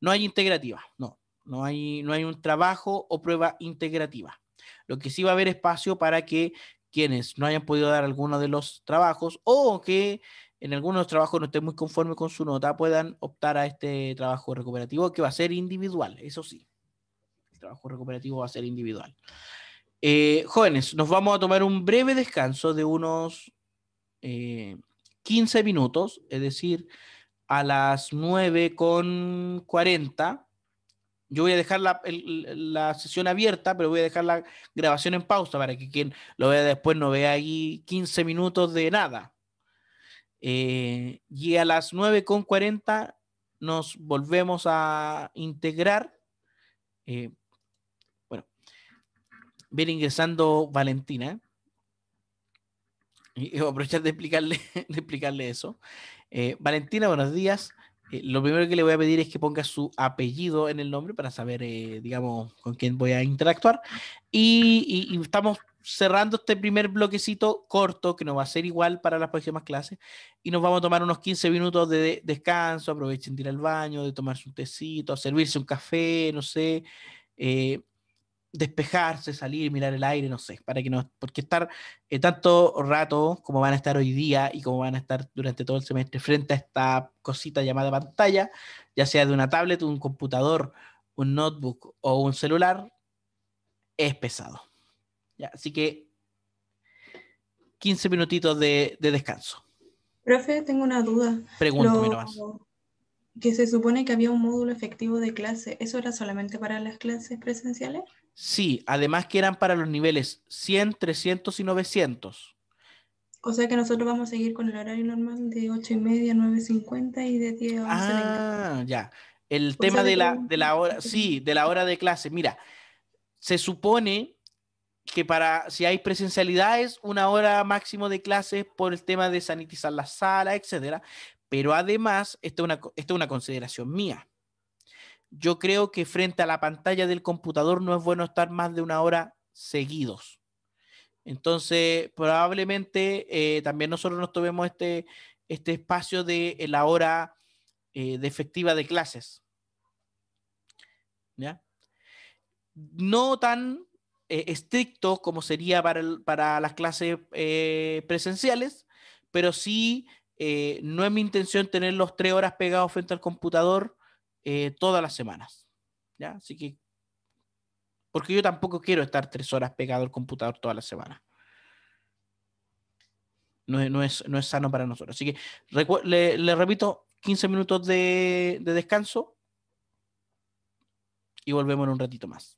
no hay integrativa, no. No hay, no hay un trabajo o prueba integrativa. Lo que sí va a haber espacio para que quienes no hayan podido dar alguno de los trabajos o que en algunos trabajos no estén muy conformes con su nota puedan optar a este trabajo recuperativo que va a ser individual, eso sí. Este trabajo recuperativo va a ser individual. Eh, jóvenes, nos vamos a tomar un breve descanso de unos eh, 15 minutos, es decir, a las 9.40. Yo voy a dejar la, la, sesión abierta, pero voy a dejar la grabación en pausa para que quien lo vea después no vea ahí 15 minutos de nada. Eh, y a las 9.40 nos volvemos a integrar eh, viene ingresando Valentina. Y aprovechar de explicarle, de explicarle eso. Eh, Valentina, buenos días. Eh, lo primero que le voy a pedir es que ponga su apellido en el nombre para saber, eh, digamos, con quién voy a interactuar. Y, estamos cerrando este primer bloquecito corto, que nos va a ser igual para las próximas clases. Y nos vamos a tomar unos 15 minutos de, descanso. Aprovechen de ir al baño, de tomarse un tecito, servirse un café, no sé. Eh, despejarse, salir, mirar el aire, no sé, para que no, porque estar eh, tanto rato como van a estar hoy día y como van a estar durante todo el semestre frente a esta cosita llamada pantalla, ya sea de una tablet, un computador, un notebook o un celular, es pesado. Ya, así que 15 minutitos de, descanso. Profe, tengo una duda. que se supone que había un módulo efectivo de clase, ¿eso era solamente para las clases presenciales? Sí, además que eran para los niveles 100, 300 y 900. O sea que nosotros vamos a seguir con el horario normal de 8 y media, 9.50 y de 10 a 11. Ah, ya. El tema de la, de la hora, este sí, de la hora de clase. Mira, se supone que para, si hay presencialidades, una hora máximo de clases por el tema de sanitizar la sala, etcétera. Pero además, esta es una, esta es una consideración mía yo creo que frente a la pantalla del computador no es bueno estar más de una hora seguidos. Entonces, probablemente eh, también nosotros nos tomemos este, este espacio de eh, la hora eh, de efectiva de clases. No tan estricto como sería para, para las clases presenciales, pero sí, no es mi intención tener los tres horas pegados frente al computador eh, todas las semanas. ¿ya? Así que, porque yo tampoco quiero estar tres horas pegado al computador todas las semanas No, es, sano para nosotros. Así que le, repito, 15 minutos de, descanso y volvemos en un ratito más.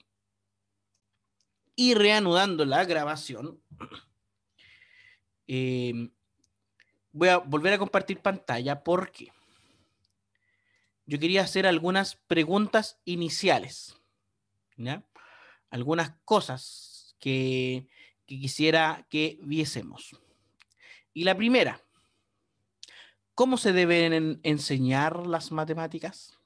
Y reanudando la grabación, em, voy a volver a compartir pantalla porque yo quería hacer algunas preguntas iniciales, algunas cosas que, quisiera que viésemos. Y la primera, ¿cómo se deben enseñar las matemáticas?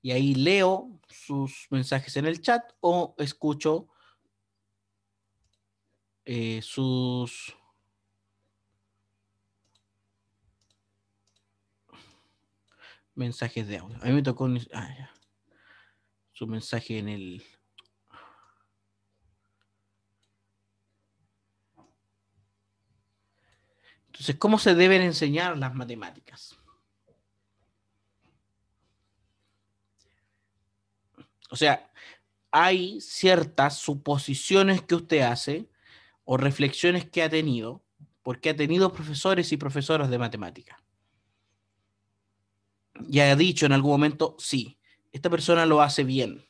Y ahí leo sus mensajes en el chat o escucho eh, sus mensajes de audio. A mí me tocó ah, su mensaje en el... Entonces, ¿cómo se deben enseñar las matemáticas? O sea, hay ciertas suposiciones que usted hace o reflexiones que ha tenido, porque ha tenido profesores y profesoras de matemáticas ya he dicho en algún momento, sí, esta persona lo hace bien.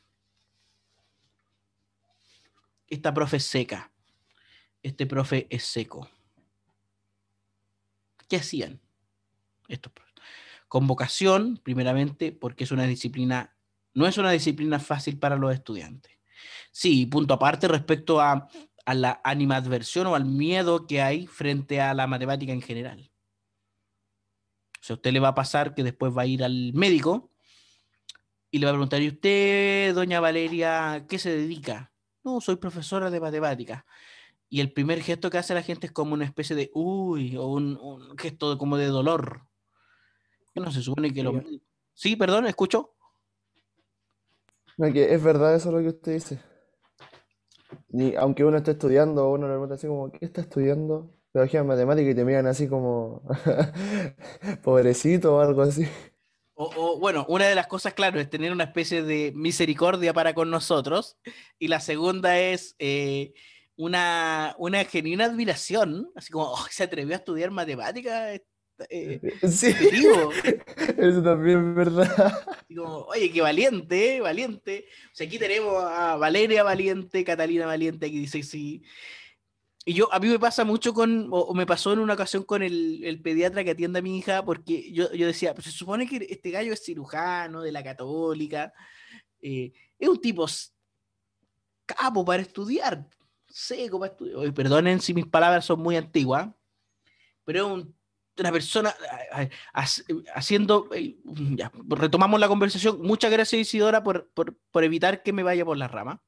Esta profe es seca. Este profe es seco. ¿Qué hacían Convocación, primeramente, porque es una disciplina, no es una disciplina fácil para los estudiantes. Sí, punto aparte respecto a, a la animadversión o al miedo que hay frente a la matemática en general sea, usted le va a pasar que después va a ir al médico y le va a preguntar, ¿y usted, doña Valeria, qué se dedica? No, soy profesora de matemáticas. Y el primer gesto que hace la gente es como una especie de, uy, o un, gesto como de dolor. Que No se supone que lo... Sí, perdón, escucho. es verdad eso lo que usted dice. Y aunque uno esté estudiando, uno le pregunta así como, ¿qué está estudiando? matemática y te miran así como pobrecito o algo así. O, bueno, una de las cosas, claro, es tener una especie de misericordia para con nosotros. Y la segunda es eh, una, una genuina admiración, así como, oh, se atrevió a estudiar matemática. Eh, eh, sí, este eso también es verdad. oye, qué valiente, valiente. O sea, aquí tenemos a Valeria Valiente, Catalina Valiente, que dice, sí, y yo, a mí me pasa mucho con, o, me pasó en una ocasión con el, pediatra que atiende a mi hija, porque yo, decía, pues se supone que este gallo es cirujano de la católica, eh, es un tipo capo para estudiar, seco para estudiar. Oye, perdonen si mis palabras son muy antiguas, pero es una persona haciendo, eh, retomamos la conversación, muchas gracias Isidora por, por evitar que me vaya por la rama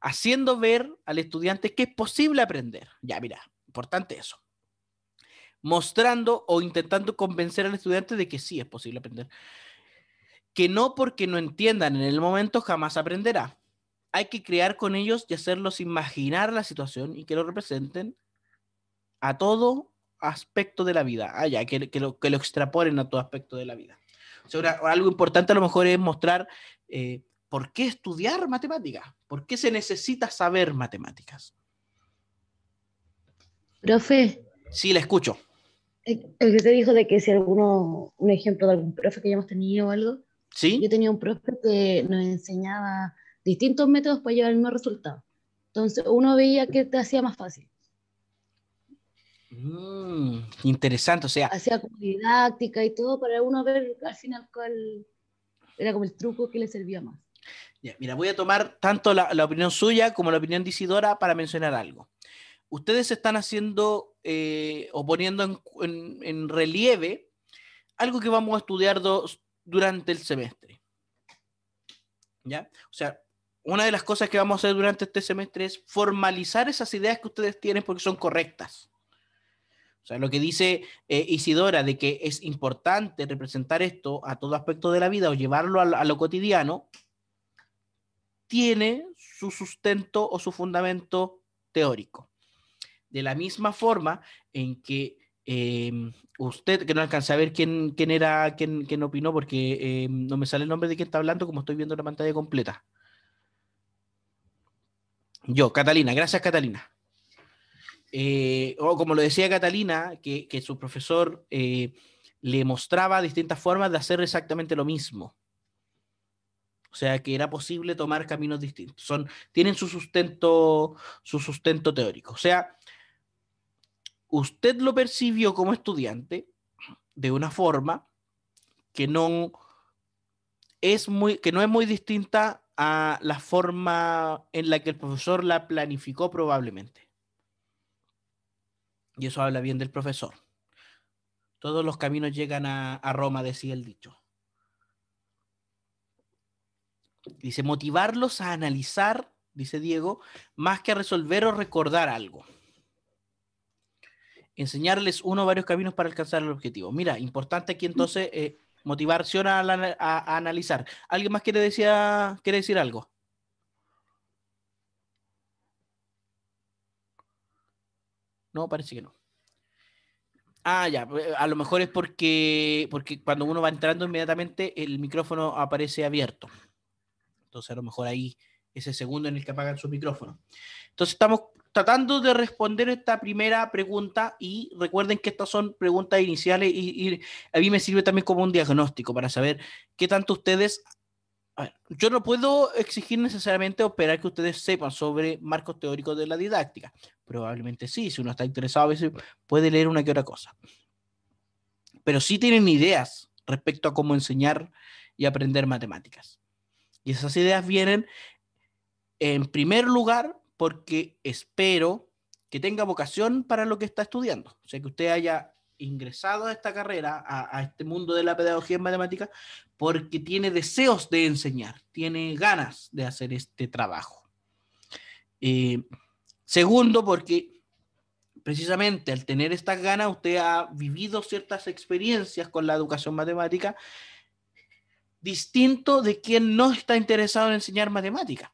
haciendo ver al estudiante que es posible aprender. Ya, mira, importante eso. Mostrando o intentando convencer al estudiante de que sí es posible aprender. Que no porque no entiendan en el momento jamás aprenderá. Hay que crear con ellos y hacerlos imaginar la situación y que lo representen a todo aspecto de la vida. Ah, que, que, lo, que lo extrapolen a todo aspecto de la vida. O algo importante a lo mejor es mostrar eh, ¿por qué estudiar matemáticas? ¿Por qué se necesita saber matemáticas? Profe. Sí, le escucho. El que te dijo de que si alguno, un ejemplo de algún profe que hayamos tenido o algo. Sí. Yo tenía un profe que nos enseñaba distintos métodos para llevar el mismo resultado. Entonces uno veía que te hacía más fácil. Mm, interesante, o sea. Hacía como didáctica y todo para uno ver al final cuál era como el truco que le servía más mira, voy a tomar tanto la, opinión suya como la opinión de Isidora para mencionar algo. Ustedes están haciendo eh, o poniendo en, relieve algo que vamos a estudiar dos, durante el semestre. ¿Ya? O sea, una de las cosas que vamos a hacer durante este semestre es formalizar esas ideas que ustedes tienen porque son correctas. O sea, lo que dice eh, Isidora de que es importante representar esto a todo aspecto de la vida o llevarlo a lo cotidiano, tiene su sustento o su fundamento teórico. De la misma forma en que em, usted, que no alcancé a ver quién, quién era, quién, opinó, porque em, no me sale el nombre de quién está hablando, como estoy viendo la pantalla completa. Yo, Catalina, gracias Catalina. Eh, o como lo decía Catalina, que, que su profesor eh, le mostraba distintas formas de hacer exactamente lo mismo. O sea, que era posible tomar caminos distintos. Son, tienen su sustento, su sustento teórico. O sea, usted lo percibió como estudiante de una forma que no es muy, que no es muy distinta a la forma en la que el profesor la planificó probablemente. Y eso habla bien del profesor. Todos los caminos llegan a Roma, decía el dicho. Dice, motivarlos a analizar, dice Diego, más que a resolver o recordar algo. Enseñarles uno o varios caminos para alcanzar el objetivo. Mira, importante aquí entonces eh, motivación a, analizar. ¿Alguien más quiere, quiere decir algo? No, parece que no. Ah, ya, eh, a lo mejor es porque, porque cuando uno va entrando inmediatamente el micrófono aparece abierto. Entonces a lo mejor ahí es el segundo en el que apagan su micrófono. Entonces estamos tratando de responder esta primera pregunta y recuerden que estas son preguntas iniciales y, a mí me sirve también como un diagnóstico para saber qué tanto ustedes... yo no puedo exigir necesariamente o esperar que ustedes sepan sobre marcos teóricos de la didáctica. Probablemente sí, si uno está interesado a veces puede leer una que otra cosa. Pero sí tienen ideas respecto a cómo enseñar y aprender matemáticas. Y esas ideas vienen en primer lugar porque espero que tenga vocación para lo que está estudiando. O sea, que usted haya ingresado a esta carrera, a, este mundo de la pedagogía en matemáticas, porque tiene deseos de enseñar, tiene ganas de hacer este trabajo. Eh, segundo, porque precisamente al tener estas ganas, usted ha vivido ciertas experiencias con la educación matemática distinto de quien no está interesado en enseñar matemática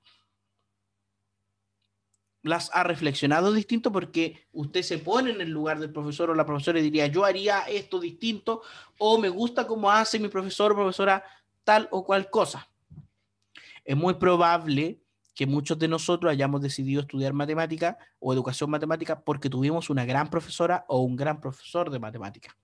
Las ha reflexionado distinto porque usted se pone en el lugar del profesor o la profesora y diría, yo haría esto distinto o me gusta como hace mi profesor o profesora tal o cual cosa. Es muy probable que muchos de nosotros hayamos decidido estudiar matemática o educación matemática porque tuvimos una gran profesora o un gran profesor de matemática.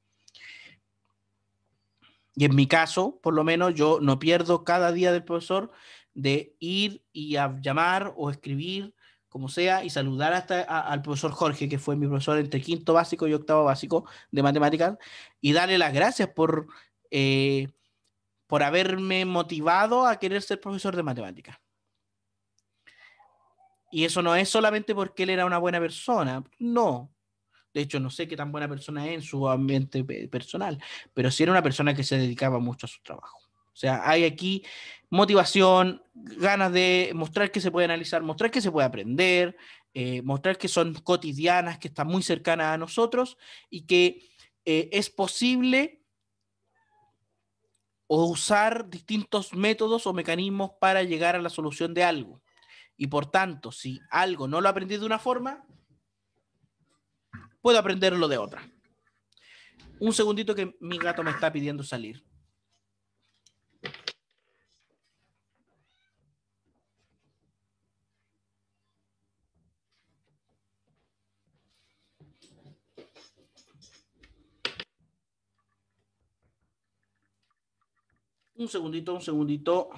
Y en mi caso, por lo menos, yo no pierdo cada día del profesor de ir y llamar o escribir, como sea, y saludar hasta al profesor Jorge, que fue mi profesor entre quinto básico y octavo básico de matemáticas, y darle las gracias por, eh, por haberme motivado a querer ser profesor de matemáticas. Y eso no es solamente porque él era una buena persona, no, de hecho, no sé qué tan buena persona es en su ambiente personal, pero sí era una persona que se dedicaba mucho a su trabajo. O sea, hay aquí motivación, ganas de mostrar que se puede analizar, mostrar que se puede aprender, eh, mostrar que son cotidianas, que están muy cercanas a nosotros y que eh, es posible o usar distintos métodos o mecanismos para llegar a la solución de algo. Y por tanto, si algo no lo aprendí de una forma, puedo aprenderlo de otra. Un segundito que mi gato me está pidiendo salir. Un segundito, un segundito.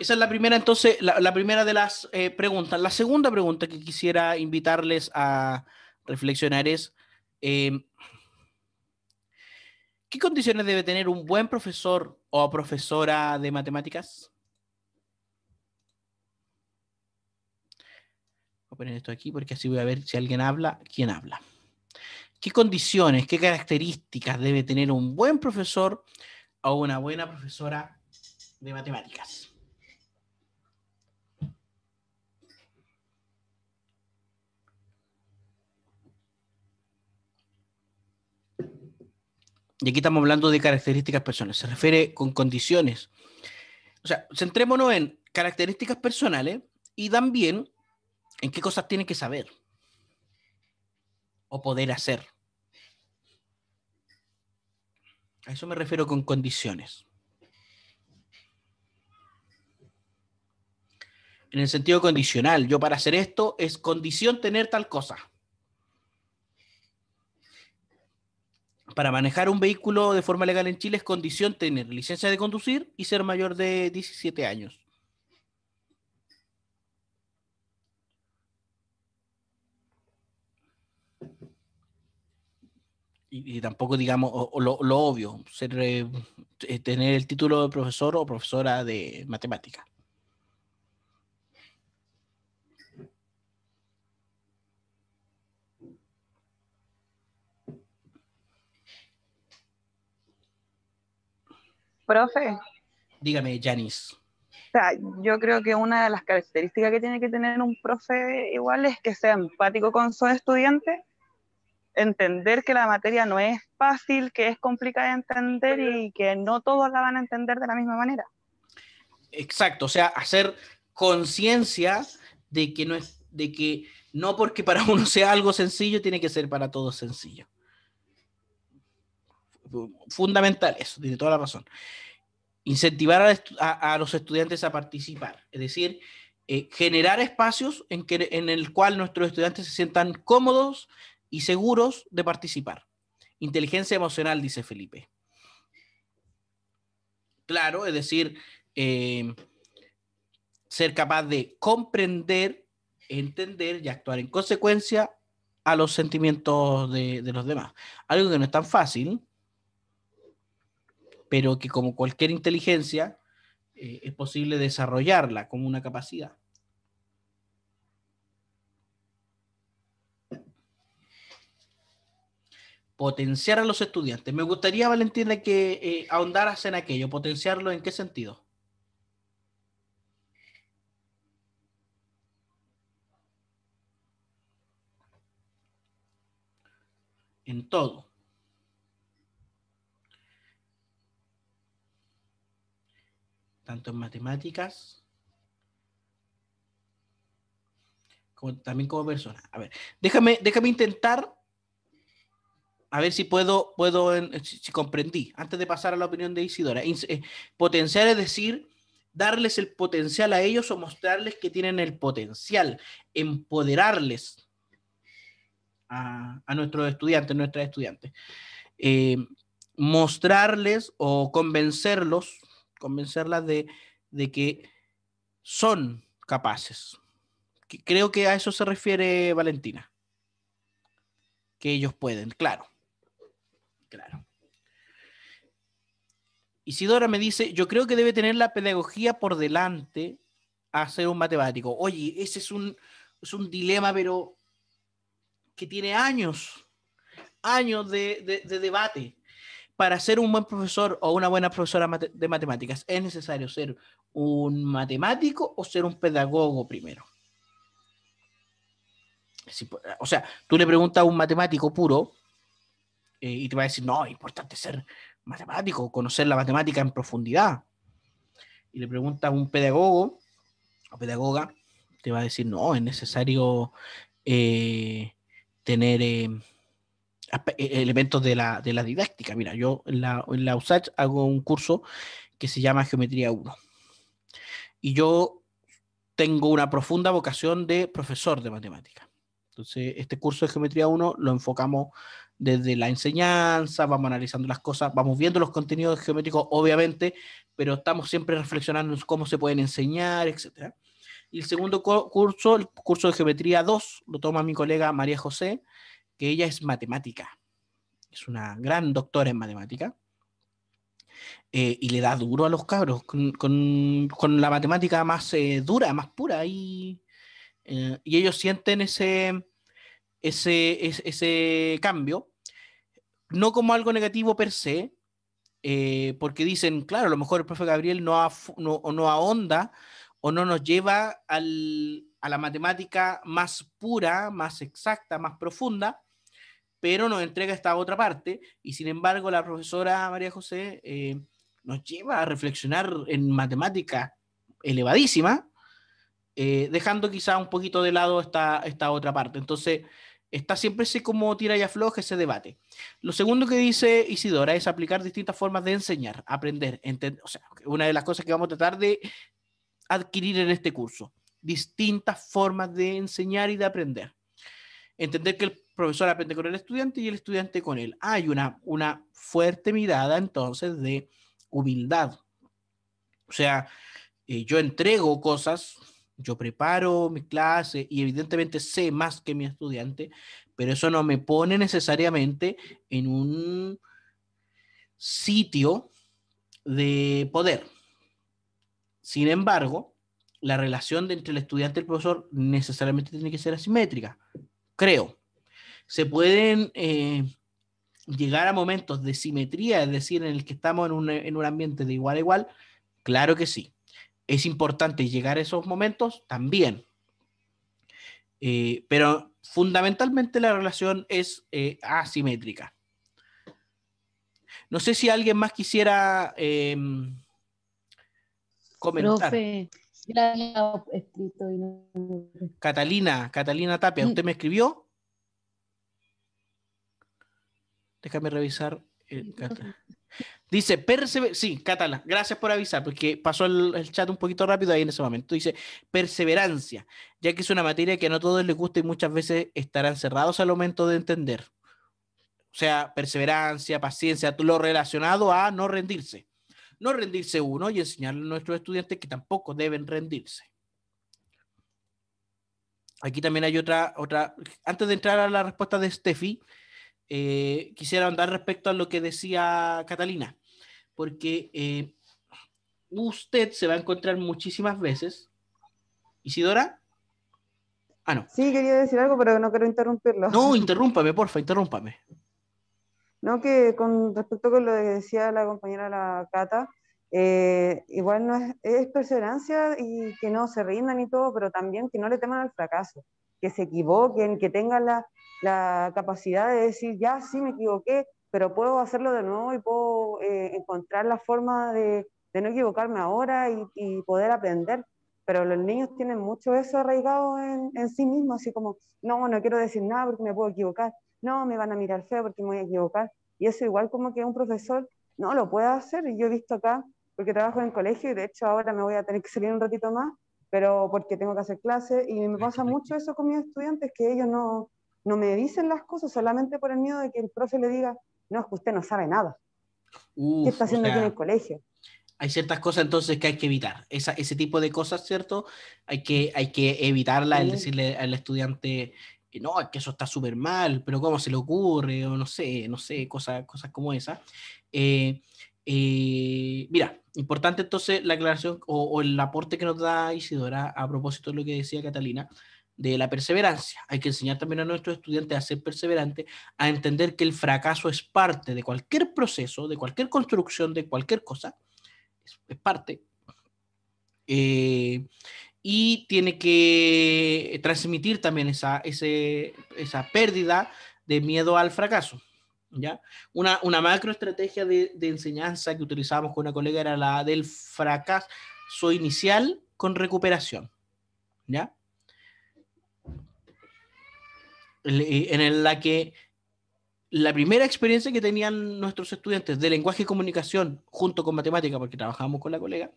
Esa es la primera, entonces, la, primera de las eh, preguntas. La segunda pregunta que quisiera invitarles a reflexionar es, em, ¿qué condiciones debe tener un buen profesor o profesora de matemáticas? Voy a poner esto aquí porque así voy a ver si alguien habla, quién habla. ¿Qué condiciones, qué características debe tener un buen profesor o una buena profesora de matemáticas? y aquí estamos hablando de características personales, se refiere con condiciones. O sea, centrémonos en características personales y también en qué cosas tiene que saber o poder hacer. A eso me refiero con condiciones. En el sentido condicional, yo para hacer esto es condición tener tal cosa. para manejar un vehículo de forma legal en Chile es condición tener licencia de conducir y ser mayor de 17 años. Y, tampoco digamos lo, obvio, ser, eh, eh, tener el título de profesor o profesora de matemática. Profe. Dígame, Janice. O sea, yo creo que una de las características que tiene que tener un profe igual es que sea empático con sus estudiantes, entender que la materia no es fácil, que es complicada de entender y que no todos la van a entender de la misma manera. Exacto, o sea, hacer conciencia de que no es, de que no porque para uno sea algo sencillo, tiene que ser para todos sencillo. Fundamental eso, tiene toda la razón. Incentivar a, los estudiantes a participar, es decir, eh, generar espacios en, que, en el cual nuestros estudiantes se sientan cómodos y seguros de participar. Inteligencia emocional, dice Felipe. Claro, es decir, em, ser capaz de comprender, entender y actuar en consecuencia a los sentimientos de, de los demás. Algo que no es tan fácil, pero que como cualquier inteligencia eh, es posible desarrollarla como una capacidad. Potenciar a los estudiantes. Me gustaría, Valentina, que eh, ahondaras en aquello. ¿Potenciarlo en qué sentido? En todo. tanto en matemáticas como, también como persona. A ver, déjame, déjame intentar a ver si puedo, puedo si, comprendí, antes de pasar a la opinión de Isidora. Eh, potenciar es decir, darles el potencial a ellos o mostrarles que tienen el potencial, empoderarles a, nuestros estudiantes, nuestras estudiantes. Eh, mostrarles o convencerlos convencerlas de, que son capaces. Que creo que a eso se refiere Valentina. Que ellos pueden, claro. Claro. Isidora me dice, yo creo que debe tener la pedagogía por delante a ser un matemático. Oye, ese es un, dilema, pero que tiene años, años de, de debate para ser un buen profesor o una buena profesora de matemáticas, ¿es necesario ser un matemático o ser un pedagogo primero? o sea, tú le preguntas a un matemático puro eh, y te va a decir, no, es importante ser matemático, conocer la matemática en profundidad. Y le preguntas a un pedagogo o pedagoga, te va a decir, no, es necesario eh, tener... Eh, e-, elementos de la, didáctica. Mira, yo en la, en la USACH hago un curso que se llama Geometría 1. Y yo tengo una profunda vocación de profesor de matemática. Entonces, este curso de Geometría 1 lo enfocamos desde la enseñanza, vamos analizando las cosas, vamos viendo los contenidos geométricos, obviamente, pero estamos siempre reflexionando en cómo se pueden enseñar, etc. Y el segundo curso, el curso de Geometría 2, lo toma mi colega María José, que ella es matemática, es una gran doctora en matemática, eh, y le da duro a los cabros, con, con, con la matemática más eh, dura, más pura, y, eh, y ellos sienten ese, ese, ese, cambio, no como algo negativo per se, porque dicen, claro, a lo mejor el profe Gabriel no, no, no ahonda o no nos lleva al, a la matemática más pura, más exacta, más profunda, pero nos entrega esta otra parte y sin embargo la profesora María José eh, nos lleva a reflexionar en matemática elevadísima, eh, dejando quizá un poquito de lado esta, esta otra parte. Entonces, está siempre ese como tira y afloja ese debate. Lo segundo que dice Isidora es aplicar distintas formas de enseñar, aprender, entender, o sea, una de las cosas que vamos a tratar de adquirir en este curso, distintas formas de enseñar y de aprender. Entender que el profesor aprende con el estudiante y el estudiante con él. Hay una, una fuerte mirada entonces de humildad. O sea, eh, yo entrego cosas, yo preparo mi clase y evidentemente sé más que mi estudiante, pero eso no me pone necesariamente en un sitio de poder. Sin embargo, la relación entre el estudiante y el profesor necesariamente tiene que ser asimétrica, creo se pueden eh, llegar a momentos de simetría, es decir, en el que estamos en un, ambiente de igual a igual, claro que sí. Es importante llegar a esos momentos también. Eh, pero fundamentalmente la relación es eh, asimétrica. No sé si alguien más quisiera em, comentar. Catalina, Catalina Tapia, mm. ¿usted me escribió? Déjame revisar. Dice, persever sí, Catala, gracias por avisar, porque pasó el, chat un poquito rápido ahí en ese momento. Dice, perseverancia, ya que es una materia que no a todos les gusta y muchas veces estarán cerrados al momento de entender. O sea, perseverancia, paciencia, lo relacionado a no rendirse. No rendirse uno y enseñarle a nuestros estudiantes que tampoco deben rendirse. Aquí también hay otra, otra, antes de entrar a la respuesta de Steffi, eh, quisiera andar respecto a lo que decía Catalina, porque eh, usted se va a encontrar muchísimas veces. Isidora? Ah, no. Sí, quería decir algo, pero no quiero interrumpirlo. No, interrúmpame, porfa, interrúmpame. No, que con respecto a lo que decía la compañera la Cata, eh, igual no es, perseverancia y que no se rindan y todo, pero también que no le teman al fracaso, que se equivoquen, que tengan la, capacidad de decir, ya sí me equivoqué, pero puedo hacerlo de nuevo y puedo eh, encontrar la forma de, no equivocarme ahora y, poder aprender. Pero los niños tienen mucho eso arraigado en, en, sí mismos, así como, no, no quiero decir nada porque me puedo equivocar, no, me van a mirar feo porque me voy a equivocar. Y eso igual como que un profesor no lo puede hacer. Y yo he visto acá porque trabajo en colegio y de hecho ahora me voy a tener que salir un ratito más, pero porque tengo que hacer clases y me pasa mucho eso con mis estudiantes, que ellos no, no me dicen las cosas solamente por el miedo de que el profe le diga, no, es que usted no sabe nada. ¿Qué está haciendo aquí en el colegio? Hay ciertas cosas entonces que hay que evitar. ese tipo de cosas, ¿cierto? Hay que, hay que evitarla, el decirle al estudiante, que no, que eso está súper mal, pero ¿cómo se le ocurre? O no sé, no sé, cosas, cosas como esa. Eh, eh, mira, importante entonces la aclaración o, el aporte que nos da Isidora a propósito de lo que decía Catalina de la perseverancia. Hay que enseñar también a nuestros estudiantes a ser perseverantes, a entender que el fracaso es parte de cualquier proceso, de cualquier construcción, de cualquier cosa, es, parte. Eh, y tiene que eh, transmitir también esa, esa pérdida de miedo al fracaso. Una, una macroestrategia de, enseñanza que utilizábamos con una colega era la del fracaso inicial con recuperación, ¿ya? En la que la primera experiencia que tenían nuestros estudiantes de lenguaje y comunicación junto con matemática, porque trabajábamos con la colega,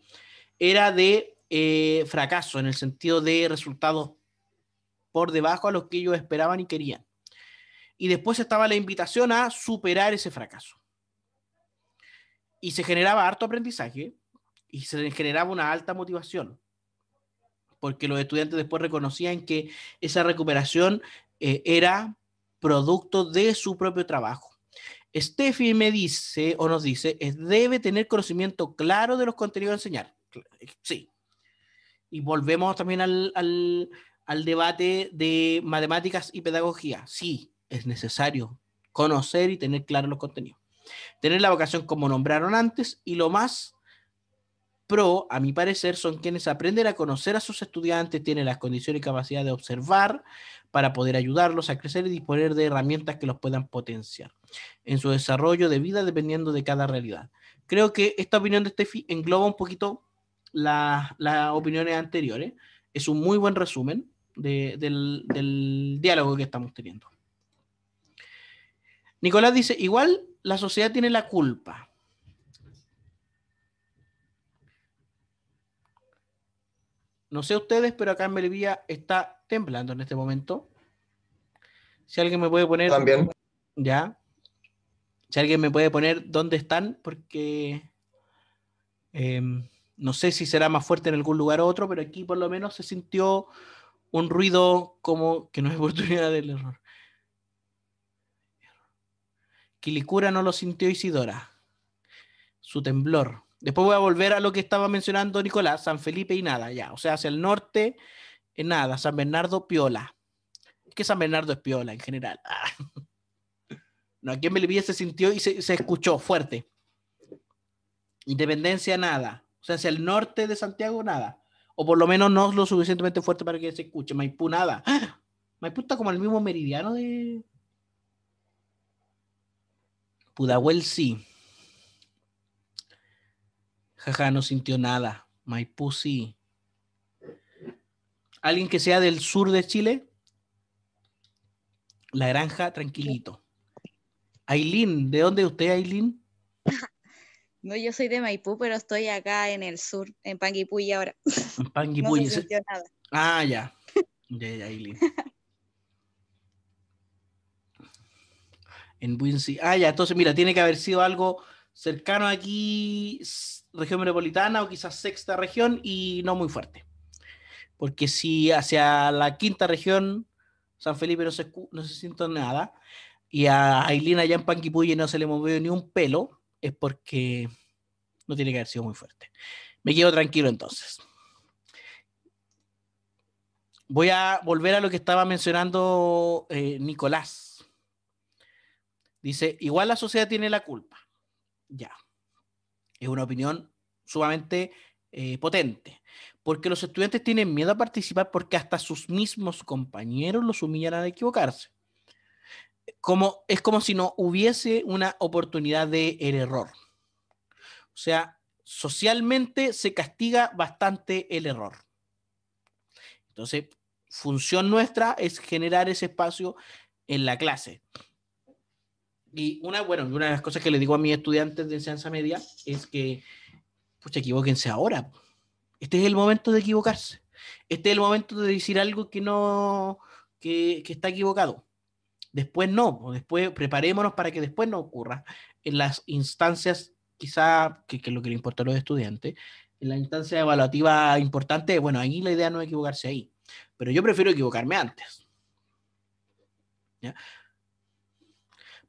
era de eh, fracaso en el sentido de resultados por debajo a los que ellos esperaban y querían y después estaba la invitación a superar ese fracaso. Y se generaba harto aprendizaje y se generaba una alta motivación, porque los estudiantes después reconocían que esa recuperación eh, era producto de su propio trabajo. Steffi me dice o nos dice, debe tener conocimiento claro de los contenidos a enseñar. Sí. Y volvemos también al debate de matemáticas y pedagogía. Sí, es necesario conocer y tener claro los contenidos. Tener la vocación como nombraron antes y lo más pro, a mi parecer, son quienes aprenden a conocer a sus estudiantes, tienen las condiciones y capacidad de observar para poder ayudarlos a crecer y disponer de herramientas que los puedan potenciar en su desarrollo de vida dependiendo de cada realidad. Creo que esta opinión de Steffi engloba un poquito las opiniones anteriores. Es un muy buen resumen del diálogo que estamos teniendo. Nicolás dice, igual la sociedad tiene la culpa. No sé ustedes, pero acá en Bolivia está temblando en este momento. Si alguien me puede poner... También. Ya. Si alguien me puede poner dónde están, porque... Em, no sé si será más fuerte en algún lugar u otro, pero aquí por lo menos se sintió un ruido como que no es oportunidad del error. Quilicura no lo sintió Isidora. Su temblor. Después voy a volver a lo que estaba mencionando Nicolás, San Felipe y nada, ya. O sea, hacia el norte, nada. San Bernardo, piola. Es que San Bernardo es piola en general. Ah. no, aquí en Melipilla se sintió y se, escuchó fuerte. Independencia, nada. O sea, hacia el norte de Santiago, nada. O por lo menos no es lo suficientemente fuerte para que se escuche. Maipú, nada. ¡Ah! Maipú está como el mismo meridiano de, Pudahuel sí. Jaja, no sintió nada. Maipú sí. ¿Alguien que sea del sur de Chile? La granja, tranquilito. Ailín, ¿de dónde usted, Ailín? No, yo soy de Maipú, pero estoy acá en el sur, en Panguipulli ahora. En Panguipulli. No sintió nada. Ah, ya. Ya, ya, Ailín. En Ah, ya, entonces mira, tiene que haber sido algo cercano aquí, región metropolitana o quizás sexta región y no muy fuerte. Porque si hacia la quinta región, San Felipe no se, no se siente nada, y a Ailina allá en Panquipulle no se le movió ni un pelo, es porque no tiene que haber sido muy fuerte. Me quedo tranquilo entonces. Voy a volver a lo que estaba mencionando eh, Nicolás Dice, igual la sociedad tiene la culpa. Ya. Es una opinión sumamente eh, potente. Porque los estudiantes tienen miedo a participar porque hasta sus mismos compañeros los humillan al equivocarse. Como, es como si no hubiese una oportunidad de el error. O sea, socialmente se castiga bastante el error. Entonces, función nuestra es generar ese espacio en la clase. Y una, bueno, una de las cosas que le digo a mis estudiantes de enseñanza media es que, pues equivóquense ahora. Este es el momento de equivocarse. Este es el momento de decir algo que no, que, está equivocado. Después no, después preparémonos para que después no ocurra en las instancias, quizá, que, es lo que le importa a los estudiantes, en la instancia evaluativa importante, bueno, ahí la idea no es equivocarse ahí, pero yo prefiero equivocarme antes. ¿Ya?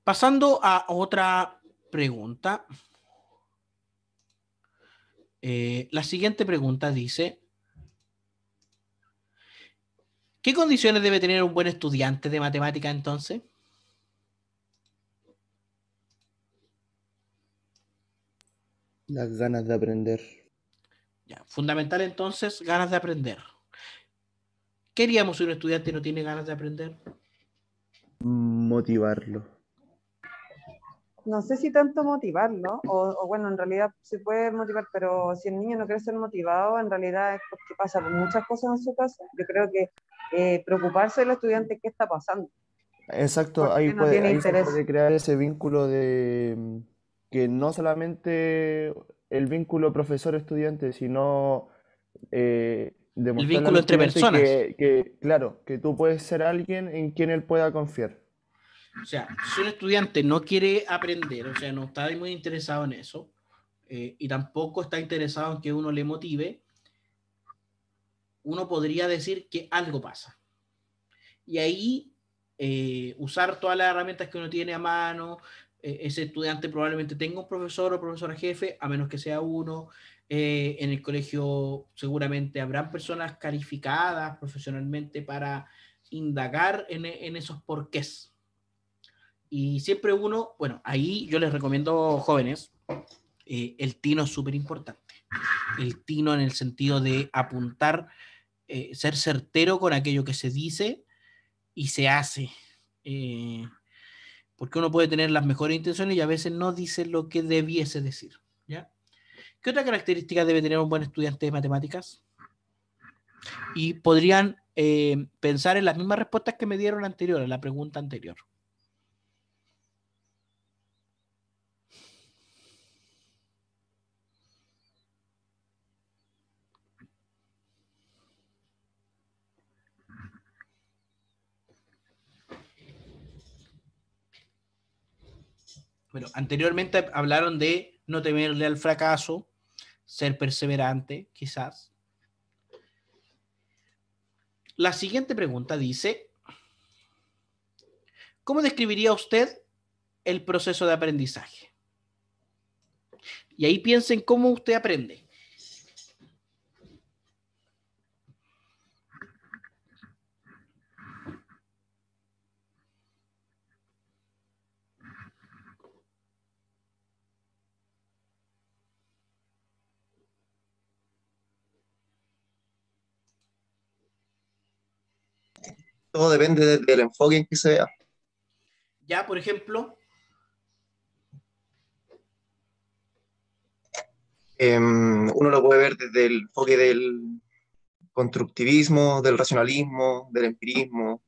Pasando a otra pregunta. Eh, la siguiente pregunta dice, ¿qué condiciones debe tener un buen estudiante de matemática entonces? Las ganas de aprender. fundamental entonces, ganas de aprender. ¿Qué haríamos si un estudiante no tiene ganas de aprender? Motivarlo no sé si tanto motivarlo, o, o, bueno, en realidad se puede motivar, pero si el niño no quiere ser motivado, en realidad es porque pasa muchas cosas en su casa. Yo creo que eh, preocuparse del estudiante qué está pasando. Exacto, ahí, puede, crear ese vínculo de mm, que no solamente el vínculo profesor-estudiante, sino el eh, vínculo entre personas. que, claro, que tú puedes ser alguien en quien él pueda confiar. O sea, si un estudiante no quiere aprender, o sea, no está muy interesado en eso, eh, y tampoco está interesado en que uno le motive, uno podría decir que algo pasa. Y ahí eh, usar todas las herramientas que uno tiene a mano, eh, ese estudiante probablemente tenga un profesor o profesora jefe, a menos que sea uno. en el colegio seguramente habrán personas calificadas profesionalmente para indagar en, en esos porqués. Y siempre uno, bueno, ahí yo les recomiendo jóvenes, eh, el tino es súper importante. El tino en el sentido de apuntar, eh, ser certero con aquello que se dice y se hace. Eh, porque uno puede tener las mejores intenciones y a veces no dice lo que debiese decir. ¿ya? ¿Qué otra característica debe tener un buen estudiante de matemáticas? Y podrían pensar en las mismas respuestas que me dieron anterior, en la pregunta anterior. Pero anteriormente hablaron de no temerle al fracaso, ser perseverante, quizás. La siguiente pregunta dice, ¿cómo describiría usted el proceso de aprendizaje? Y ahí piensen cómo usted aprende. todo depende del enfoque en que se vea. Ya, por ejemplo. Em, uno lo puede ver desde el enfoque del constructivismo, del racionalismo, del empirismo.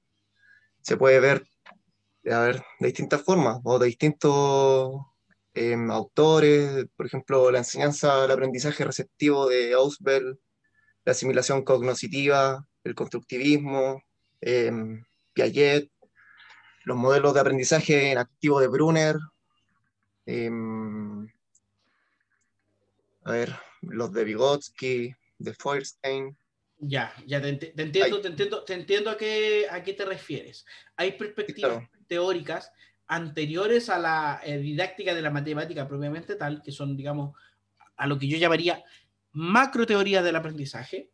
Se puede ver, a ver, de distintas formas o de distintos em, autores. Por ejemplo, la enseñanza el aprendizaje receptivo de Ausbel, la asimilación cognoscitiva, el constructivismo, Em, Piaget, los modelos de aprendizaje en activo de Brunner, em, a ver, los de Vygotsky, de Feuerstein. Ya, ya te, entiendo, te entiendo, te entiendo a qué, te refieres. Hay perspectivas teóricas anteriores a la eh, didáctica de la matemática propiamente tal, que son, digamos, a lo que yo llamaría macro del aprendizaje,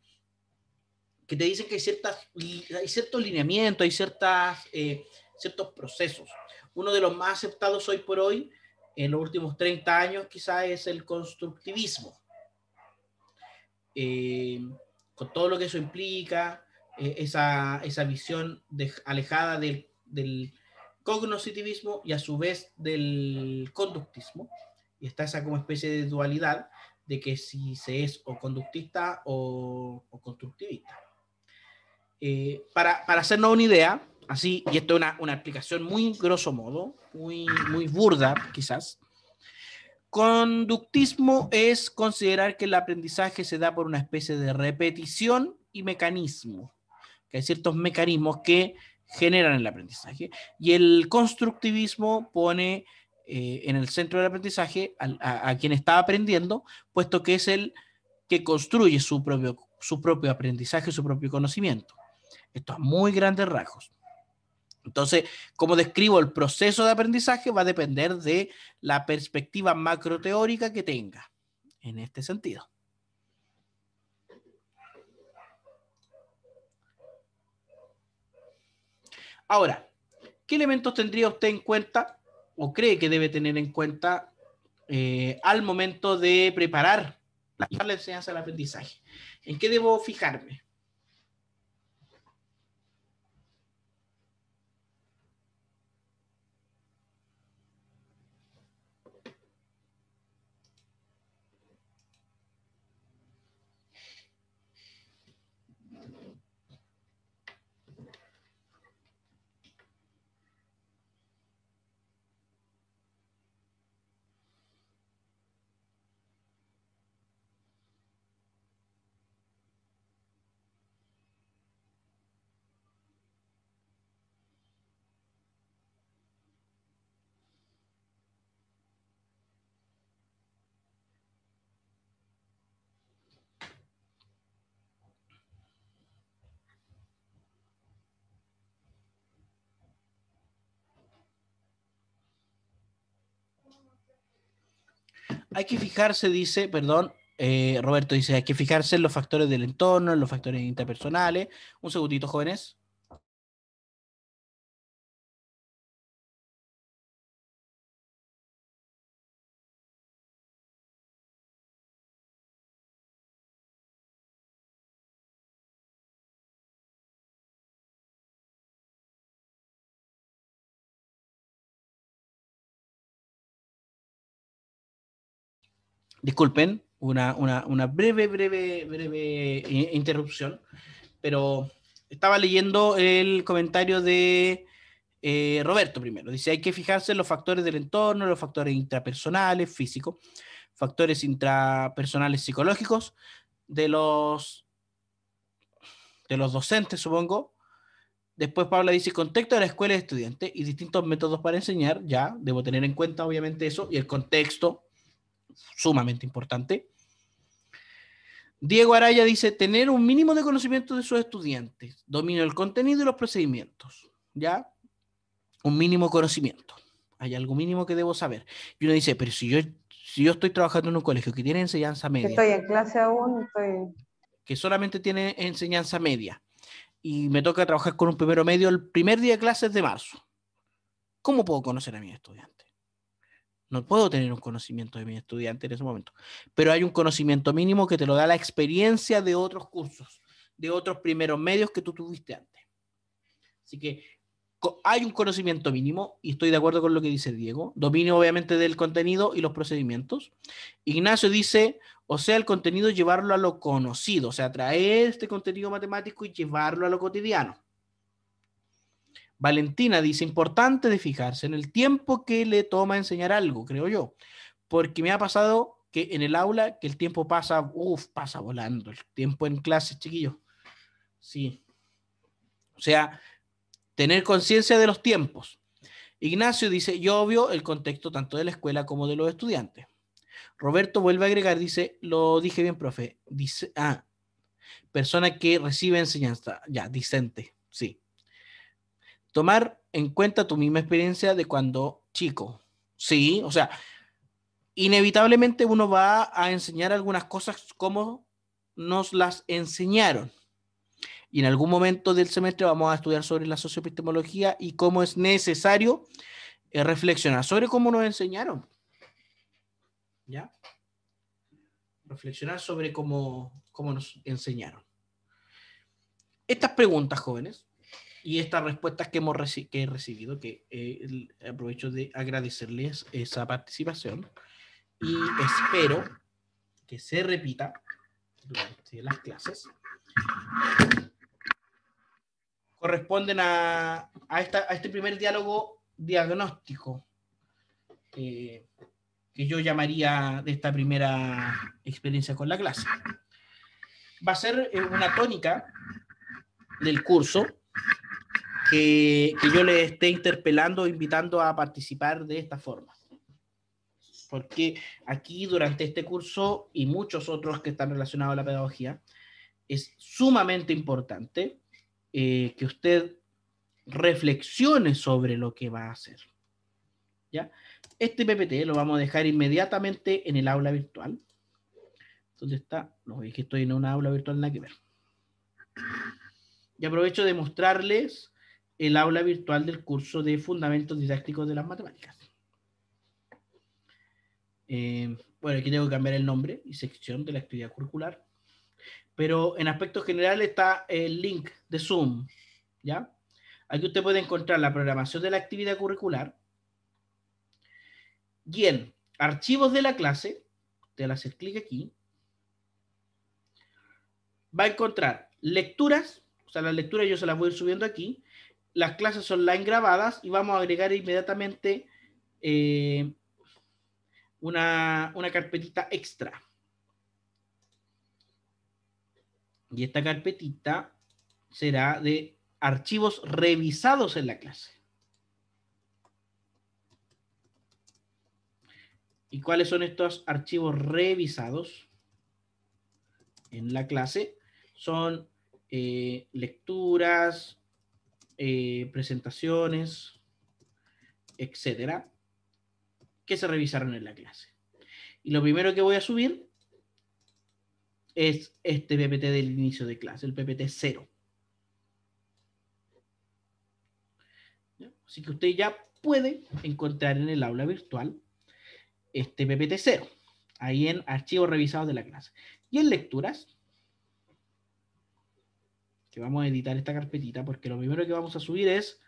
que te dicen que hay, ciertas, hay ciertos lineamientos, hay ciertas, eh, ciertos procesos. Uno de los más aceptados hoy por hoy, en los últimos 30 años, quizás es el constructivismo. Eh, con todo lo que eso implica, eh, esa, esa, visión alejada del, del cognoscitivismo y a su vez del conductismo. Y está esa como especie de dualidad de que si se es o conductista o, o constructivista. Eh, para, hacernos una idea, así, y esto es una, una explicación muy grosso modo, muy, burda quizás, conductismo es considerar que el aprendizaje se da por una especie de repetición y mecanismo, que hay ciertos mecanismos que generan el aprendizaje, y el constructivismo pone eh, en el centro del aprendizaje a, quien está aprendiendo, puesto que es el que construye su propio, su propio aprendizaje, su propio conocimiento. Estos muy grandes rasgos. Entonces, como describo el proceso de aprendizaje, va a depender de la perspectiva macroteórica que tenga en este sentido. Ahora, ¿qué elementos tendría usted en cuenta o cree que debe tener en cuenta eh, al momento de preparar la enseñanza del aprendizaje? ¿En qué debo fijarme? hay que fijarse, dice, perdón, eh, Roberto dice, hay que fijarse en los factores del entorno, en los factores interpersonales. Un segundito, jóvenes. Disculpen, una, breve, breve, breve eh, interrupción, pero estaba leyendo el comentario de eh, Roberto primero. Dice, hay que fijarse en los factores del entorno, los factores intrapersonales, físicos, factores intrapersonales psicológicos, de los, de los docentes, supongo. Después Paula dice, contexto de la escuela de estudiante y distintos métodos para enseñar, ya, debo tener en cuenta obviamente eso, y el contexto sumamente importante. Diego Araya dice, tener un mínimo de conocimiento de sus estudiantes, domino el contenido y los procedimientos, ¿ya? Un mínimo conocimiento. Hay algo mínimo que debo saber. Y uno dice, pero si yo, si yo estoy trabajando en un colegio que tiene enseñanza media. Estoy en clase aún, estoy... Que solamente tiene enseñanza media. Y me toca trabajar con un primero medio el primer día de clases de marzo. ¿Cómo puedo conocer a mis estudiantes? No puedo tener un conocimiento de mi estudiante en ese momento, pero hay un conocimiento mínimo que te lo da la experiencia de otros cursos, de otros primeros medios que tú tuviste antes. Así que hay un conocimiento mínimo, y estoy de acuerdo con lo que dice Diego, dominio obviamente del contenido y los procedimientos. Ignacio dice, o sea, el contenido llevarlo a lo conocido, o sea, traer este contenido matemático y llevarlo a lo cotidiano. Valentina dice, importante de fijarse en el tiempo que le toma enseñar algo, creo yo, porque me ha pasado que en el aula, que el tiempo pasa, uff, pasa volando, el tiempo en clase, chiquillos. Sí. O sea, tener conciencia de los tiempos. Ignacio dice, yo obvio el contexto tanto de la escuela como de los estudiantes. Roberto vuelve a agregar, dice, lo dije bien, profe, dice, ah, persona que recibe enseñanza, ya, discente, sí tomar en cuenta tu misma experiencia de cuando chico. Sí, o sea, inevitablemente uno va a enseñar algunas cosas como nos las enseñaron. Y en algún momento del semestre vamos a estudiar sobre la sociopistemología y cómo es necesario eh, reflexionar sobre cómo nos enseñaron. ¿Ya? Reflexionar sobre cómo, cómo nos enseñaron. Estas preguntas, jóvenes, y estas respuestas que hemos que he recibido, que eh, aprovecho de agradecerles esa participación y espero que se repita durante las clases. Corresponden a, a, esta, a este primer diálogo diagnóstico eh, que yo llamaría de esta primera experiencia con la clase. Va a ser eh, una tónica del curso que, yo le esté interpelando invitando a participar de esta forma. Porque aquí durante este curso y muchos otros que están relacionados a la pedagogía, es sumamente importante eh, que usted reflexione sobre lo que va a hacer. ¿Ya? Este PPT lo vamos a dejar inmediatamente en el aula virtual. ¿Dónde está? No, es que estoy en una aula virtual, nada que ver. Y aprovecho de mostrarles el aula virtual del curso de Fundamentos Didácticos de las Matemáticas. Eh, bueno, aquí tengo que cambiar el nombre y sección de la actividad curricular. Pero en aspectos general, está el link de Zoom, ¿ya? Aquí usted puede encontrar la programación de la actividad curricular. Y en archivos de la clase, usted le clic aquí, va a encontrar lecturas, o sea, las lecturas yo se las voy a ir subiendo aquí, las clases online grabadas y vamos a agregar inmediatamente eh, una, una carpetita extra. Y esta carpetita será de archivos revisados en la clase. ¿Y cuáles son estos archivos revisados en la clase? Son eh, lecturas, eh, presentaciones, etcétera, que se revisaron en la clase. Y lo primero que voy a subir es este PPT del inicio de clase, el PPT 0. Así que usted ya puede encontrar en el aula virtual este PPT 0, ahí en archivos revisados de la clase. Y en lecturas, que vamos a editar esta carpetita, porque lo primero que vamos a subir es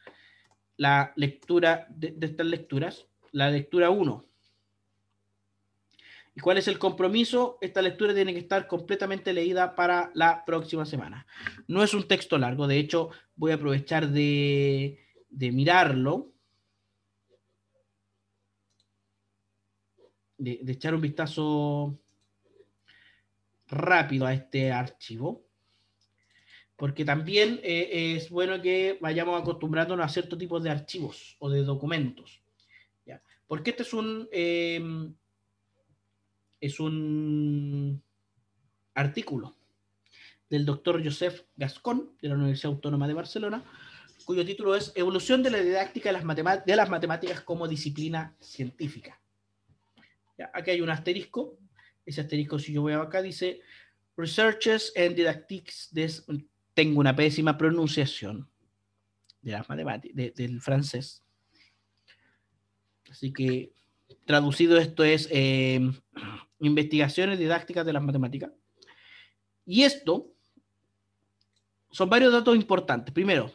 la lectura de, estas lecturas, la lectura 1. ¿Y cuál es el compromiso? Esta lectura tiene que estar completamente leída para la próxima semana. No es un texto largo, de hecho voy a aprovechar de, mirarlo, de, de echar un vistazo rápido a este archivo porque también eh, es bueno que vayamos acostumbrándonos a cierto tipo de archivos o de documentos. ¿ya? Porque este es un, em, es un artículo del doctor Joseph Gascón de la Universidad Autónoma de Barcelona, cuyo título es Evolución de la didáctica de las, matemáticas como disciplina científica. ¿Ya? Aquí hay un asterisco. Ese asterisco, si yo voy acá, dice Researches and Didactics des tengo una pésima pronunciación del francés. Así que traducido esto es em, investigaciones didácticas de las matemáticas. Y esto son varios datos importantes. Primero,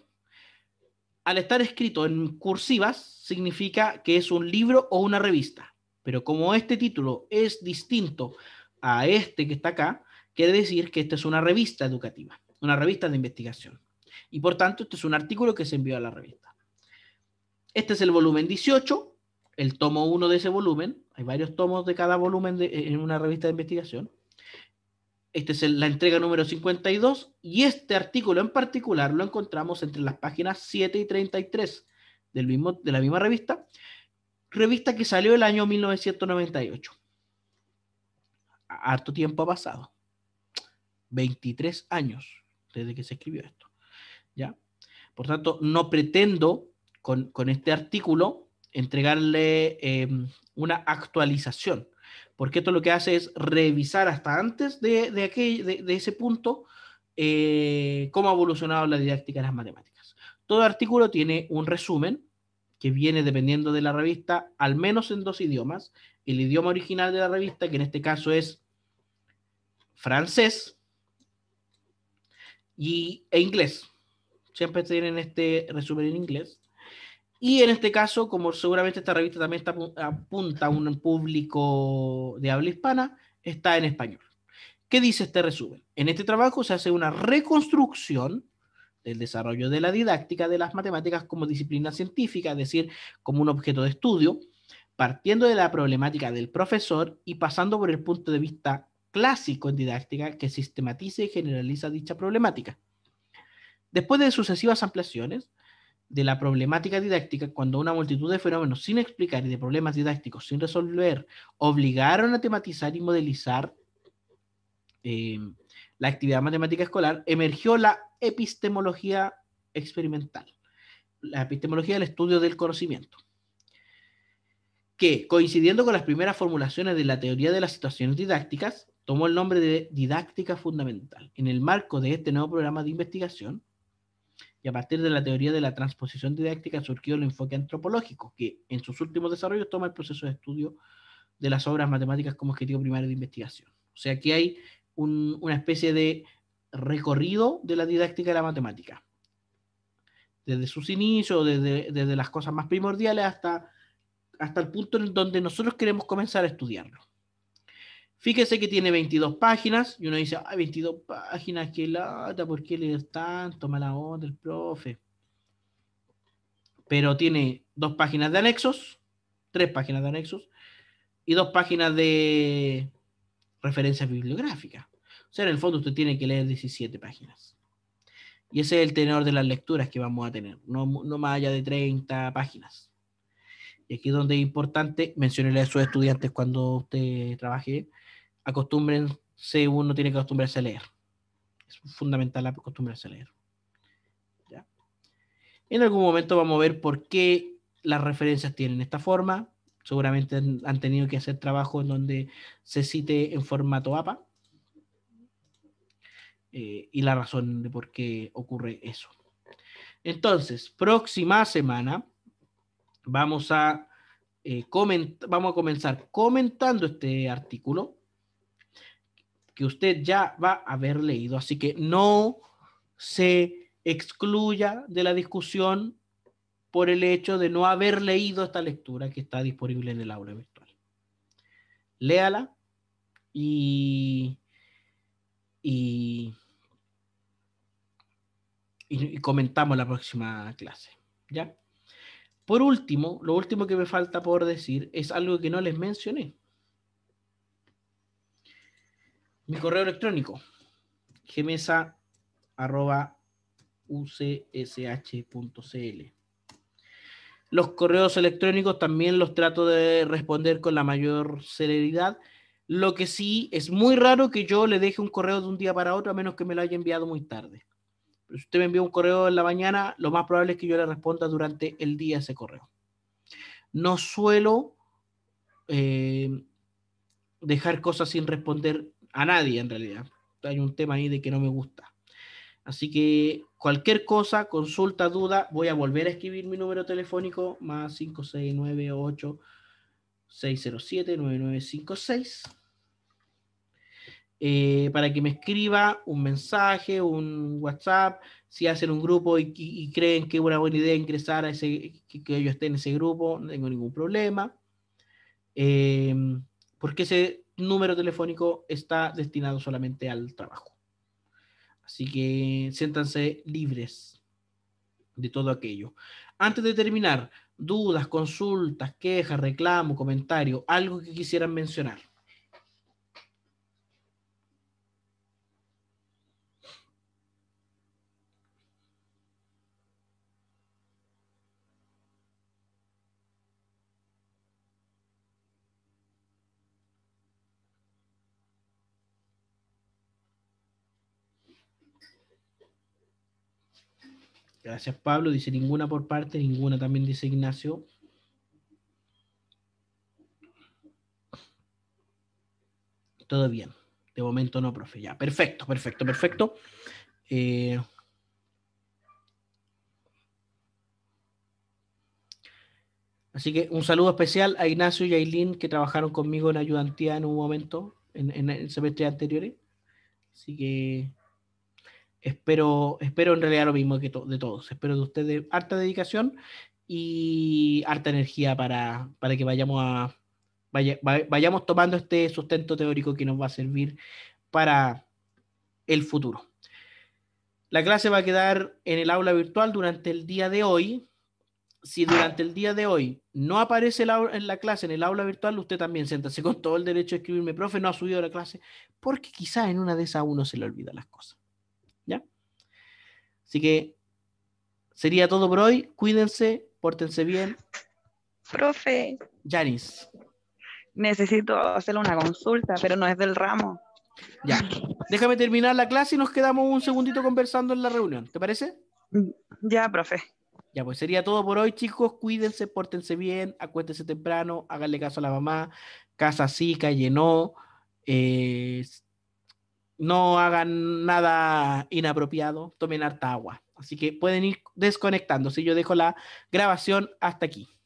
al estar escrito en cursivas significa que es un libro o una revista. Pero como este título es distinto a este que está acá, quiere decir que esta es una revista educativa una revista de investigación. Y por tanto, este es un artículo que se envió a la revista. Este es el volumen 18, el tomo 1 de ese volumen. Hay varios tomos de cada volumen en una revista de investigación. este es la entrega número 52 y este artículo en particular lo encontramos entre las páginas 7 y 33 del mismo, de la misma revista, revista que salió el año 1998. Harto tiempo ha pasado, 23 años desde que se escribió esto. ¿ya? Por tanto, no pretendo con, este artículo entregarle em, una actualización, porque esto lo que hace es revisar hasta antes de, ese punto eh, cómo ha evolucionado la didáctica de las matemáticas. Todo artículo tiene un resumen que viene dependiendo de la revista, al menos en dos idiomas. El idioma original de la revista, que en este caso es francés, y, en inglés. Siempre tienen este resumen en inglés. Y en este caso, como seguramente esta revista también apunta a un público de habla hispana, está en español. ¿Qué dice este resumen? En este trabajo se hace una reconstrucción del desarrollo de la didáctica de las matemáticas como disciplina científica, es decir, como un objeto de estudio, partiendo de la problemática del profesor y pasando por el punto de vista clásico en didáctica que sistematiza y generaliza dicha problemática. Después de sucesivas ampliaciones de la problemática didáctica, cuando una multitud de fenómenos sin explicar y de problemas didácticos sin resolver obligaron a tematizar y modelizar em, la actividad matemática escolar, emergió la epistemología experimental, la epistemología del estudio del conocimiento que, coincidiendo con las primeras formulaciones de la teoría de las situaciones didácticas, tomó el nombre de didáctica fundamental. En el marco de este nuevo programa de investigación, y a partir de la teoría de la transposición didáctica surgió el enfoque antropológico, que en sus últimos desarrollos toma el proceso de estudio de las obras matemáticas como objetivo primario de investigación. O sea, que hay una especie de recorrido de la didáctica de la matemática. Desde sus inicios, desde, desde las cosas más primordiales hasta, hasta el punto en donde nosotros queremos comenzar a estudiarlo. Fíjese que tiene 22 páginas y uno dice, ay, 22 páginas, qué lata, ¿por qué leer tanto? Mala onda el profe. Pero tiene dos páginas de anexos, tres páginas de anexos y dos páginas de referencias bibliográficas. O sea, en el fondo usted tiene que leer 17 páginas. Y ese es el tenor de las lecturas que vamos a tener, no, no más allá de 30 páginas. Y aquí es donde es importante, mencionarle a sus estudiantes cuando usted trabaje, acostúmbrense, uno tiene que acostumbrarse a leer. Es fundamental acostumbrarse a leer. ¿Ya? En algún momento vamos a ver por qué las referencias tienen esta forma. Seguramente han, tenido que hacer trabajo en donde se cite en formato APA. Eh, y la razón de por qué ocurre eso. Entonces, próxima semana vamos a, eh, vamos a comenzar comentando este artículo que usted ya va a haber leído. Así que no se excluya de la discusión por el hecho de no haber leído esta lectura que está disponible en el aula virtual. Léala y, y, y, comentamos la próxima clase. ¿ya? Por último, lo último que me falta por decir es algo que no les mencioné. mi correo electrónico, gemesa.ucsh.cl. Los correos electrónicos también los trato de responder con la mayor celeridad. Lo que sí es muy raro que yo le deje un correo de un día para otro, a menos que me lo haya enviado muy tarde. si usted me envía un correo en la mañana, lo más probable es que yo le responda durante el día ese correo. No suelo eh, dejar cosas sin responder a nadie en realidad. Hay un tema ahí de que no me gusta. Así que cualquier cosa, consulta, duda, voy a volver a escribir mi número telefónico más 5698 607 9956. para que me escriba un mensaje, un WhatsApp, si hacen un grupo y, creen que es una buena idea ingresar a ese, que, que, yo esté en ese grupo, no tengo ningún problema. Eh, porque se, número telefónico está destinado solamente al trabajo. Así que siéntanse libres de todo aquello. Antes de terminar, dudas, consultas, quejas, reclamo, comentario, algo que quisieran mencionar. Gracias Pablo, dice ninguna por parte, ninguna también dice Ignacio. Todo bien. De momento no, profe. Ya, perfecto, perfecto, perfecto. Eh, así que un saludo especial a Ignacio y a Aileen que trabajaron conmigo en ayudantía en un momento, en, el semestre anterior, Así que espero, espero en realidad lo mismo que de todos. Espero de ustedes harta dedicación y harta energía para, que vayamos a vayamos tomando este sustento teórico que nos va a servir para el futuro. La clase va a quedar en el aula virtual durante el día de hoy. Si durante el día de hoy no aparece la, en la clase, en el aula virtual, usted también siéntase con todo el derecho a escribirme, profe, no ha subido la clase, porque quizás en una de esas uno se le olvida las cosas. Así que sería todo por hoy. Cuídense, pórtense bien. Profe. Janis. Necesito hacerle una consulta, pero no es del ramo. Ya. Déjame terminar la clase y nos quedamos un segundito conversando en la reunión. ¿Te parece? Mm, ya, profe. Ya, pues sería todo por hoy, chicos. Cuídense, pórtense bien, acuéntense temprano, háganle caso a la mamá. Casa sí, calle no. Eh, no hagan nada inapropiado, tomen harta agua. Así que pueden ir desconectándose. Yo dejo la grabación hasta aquí.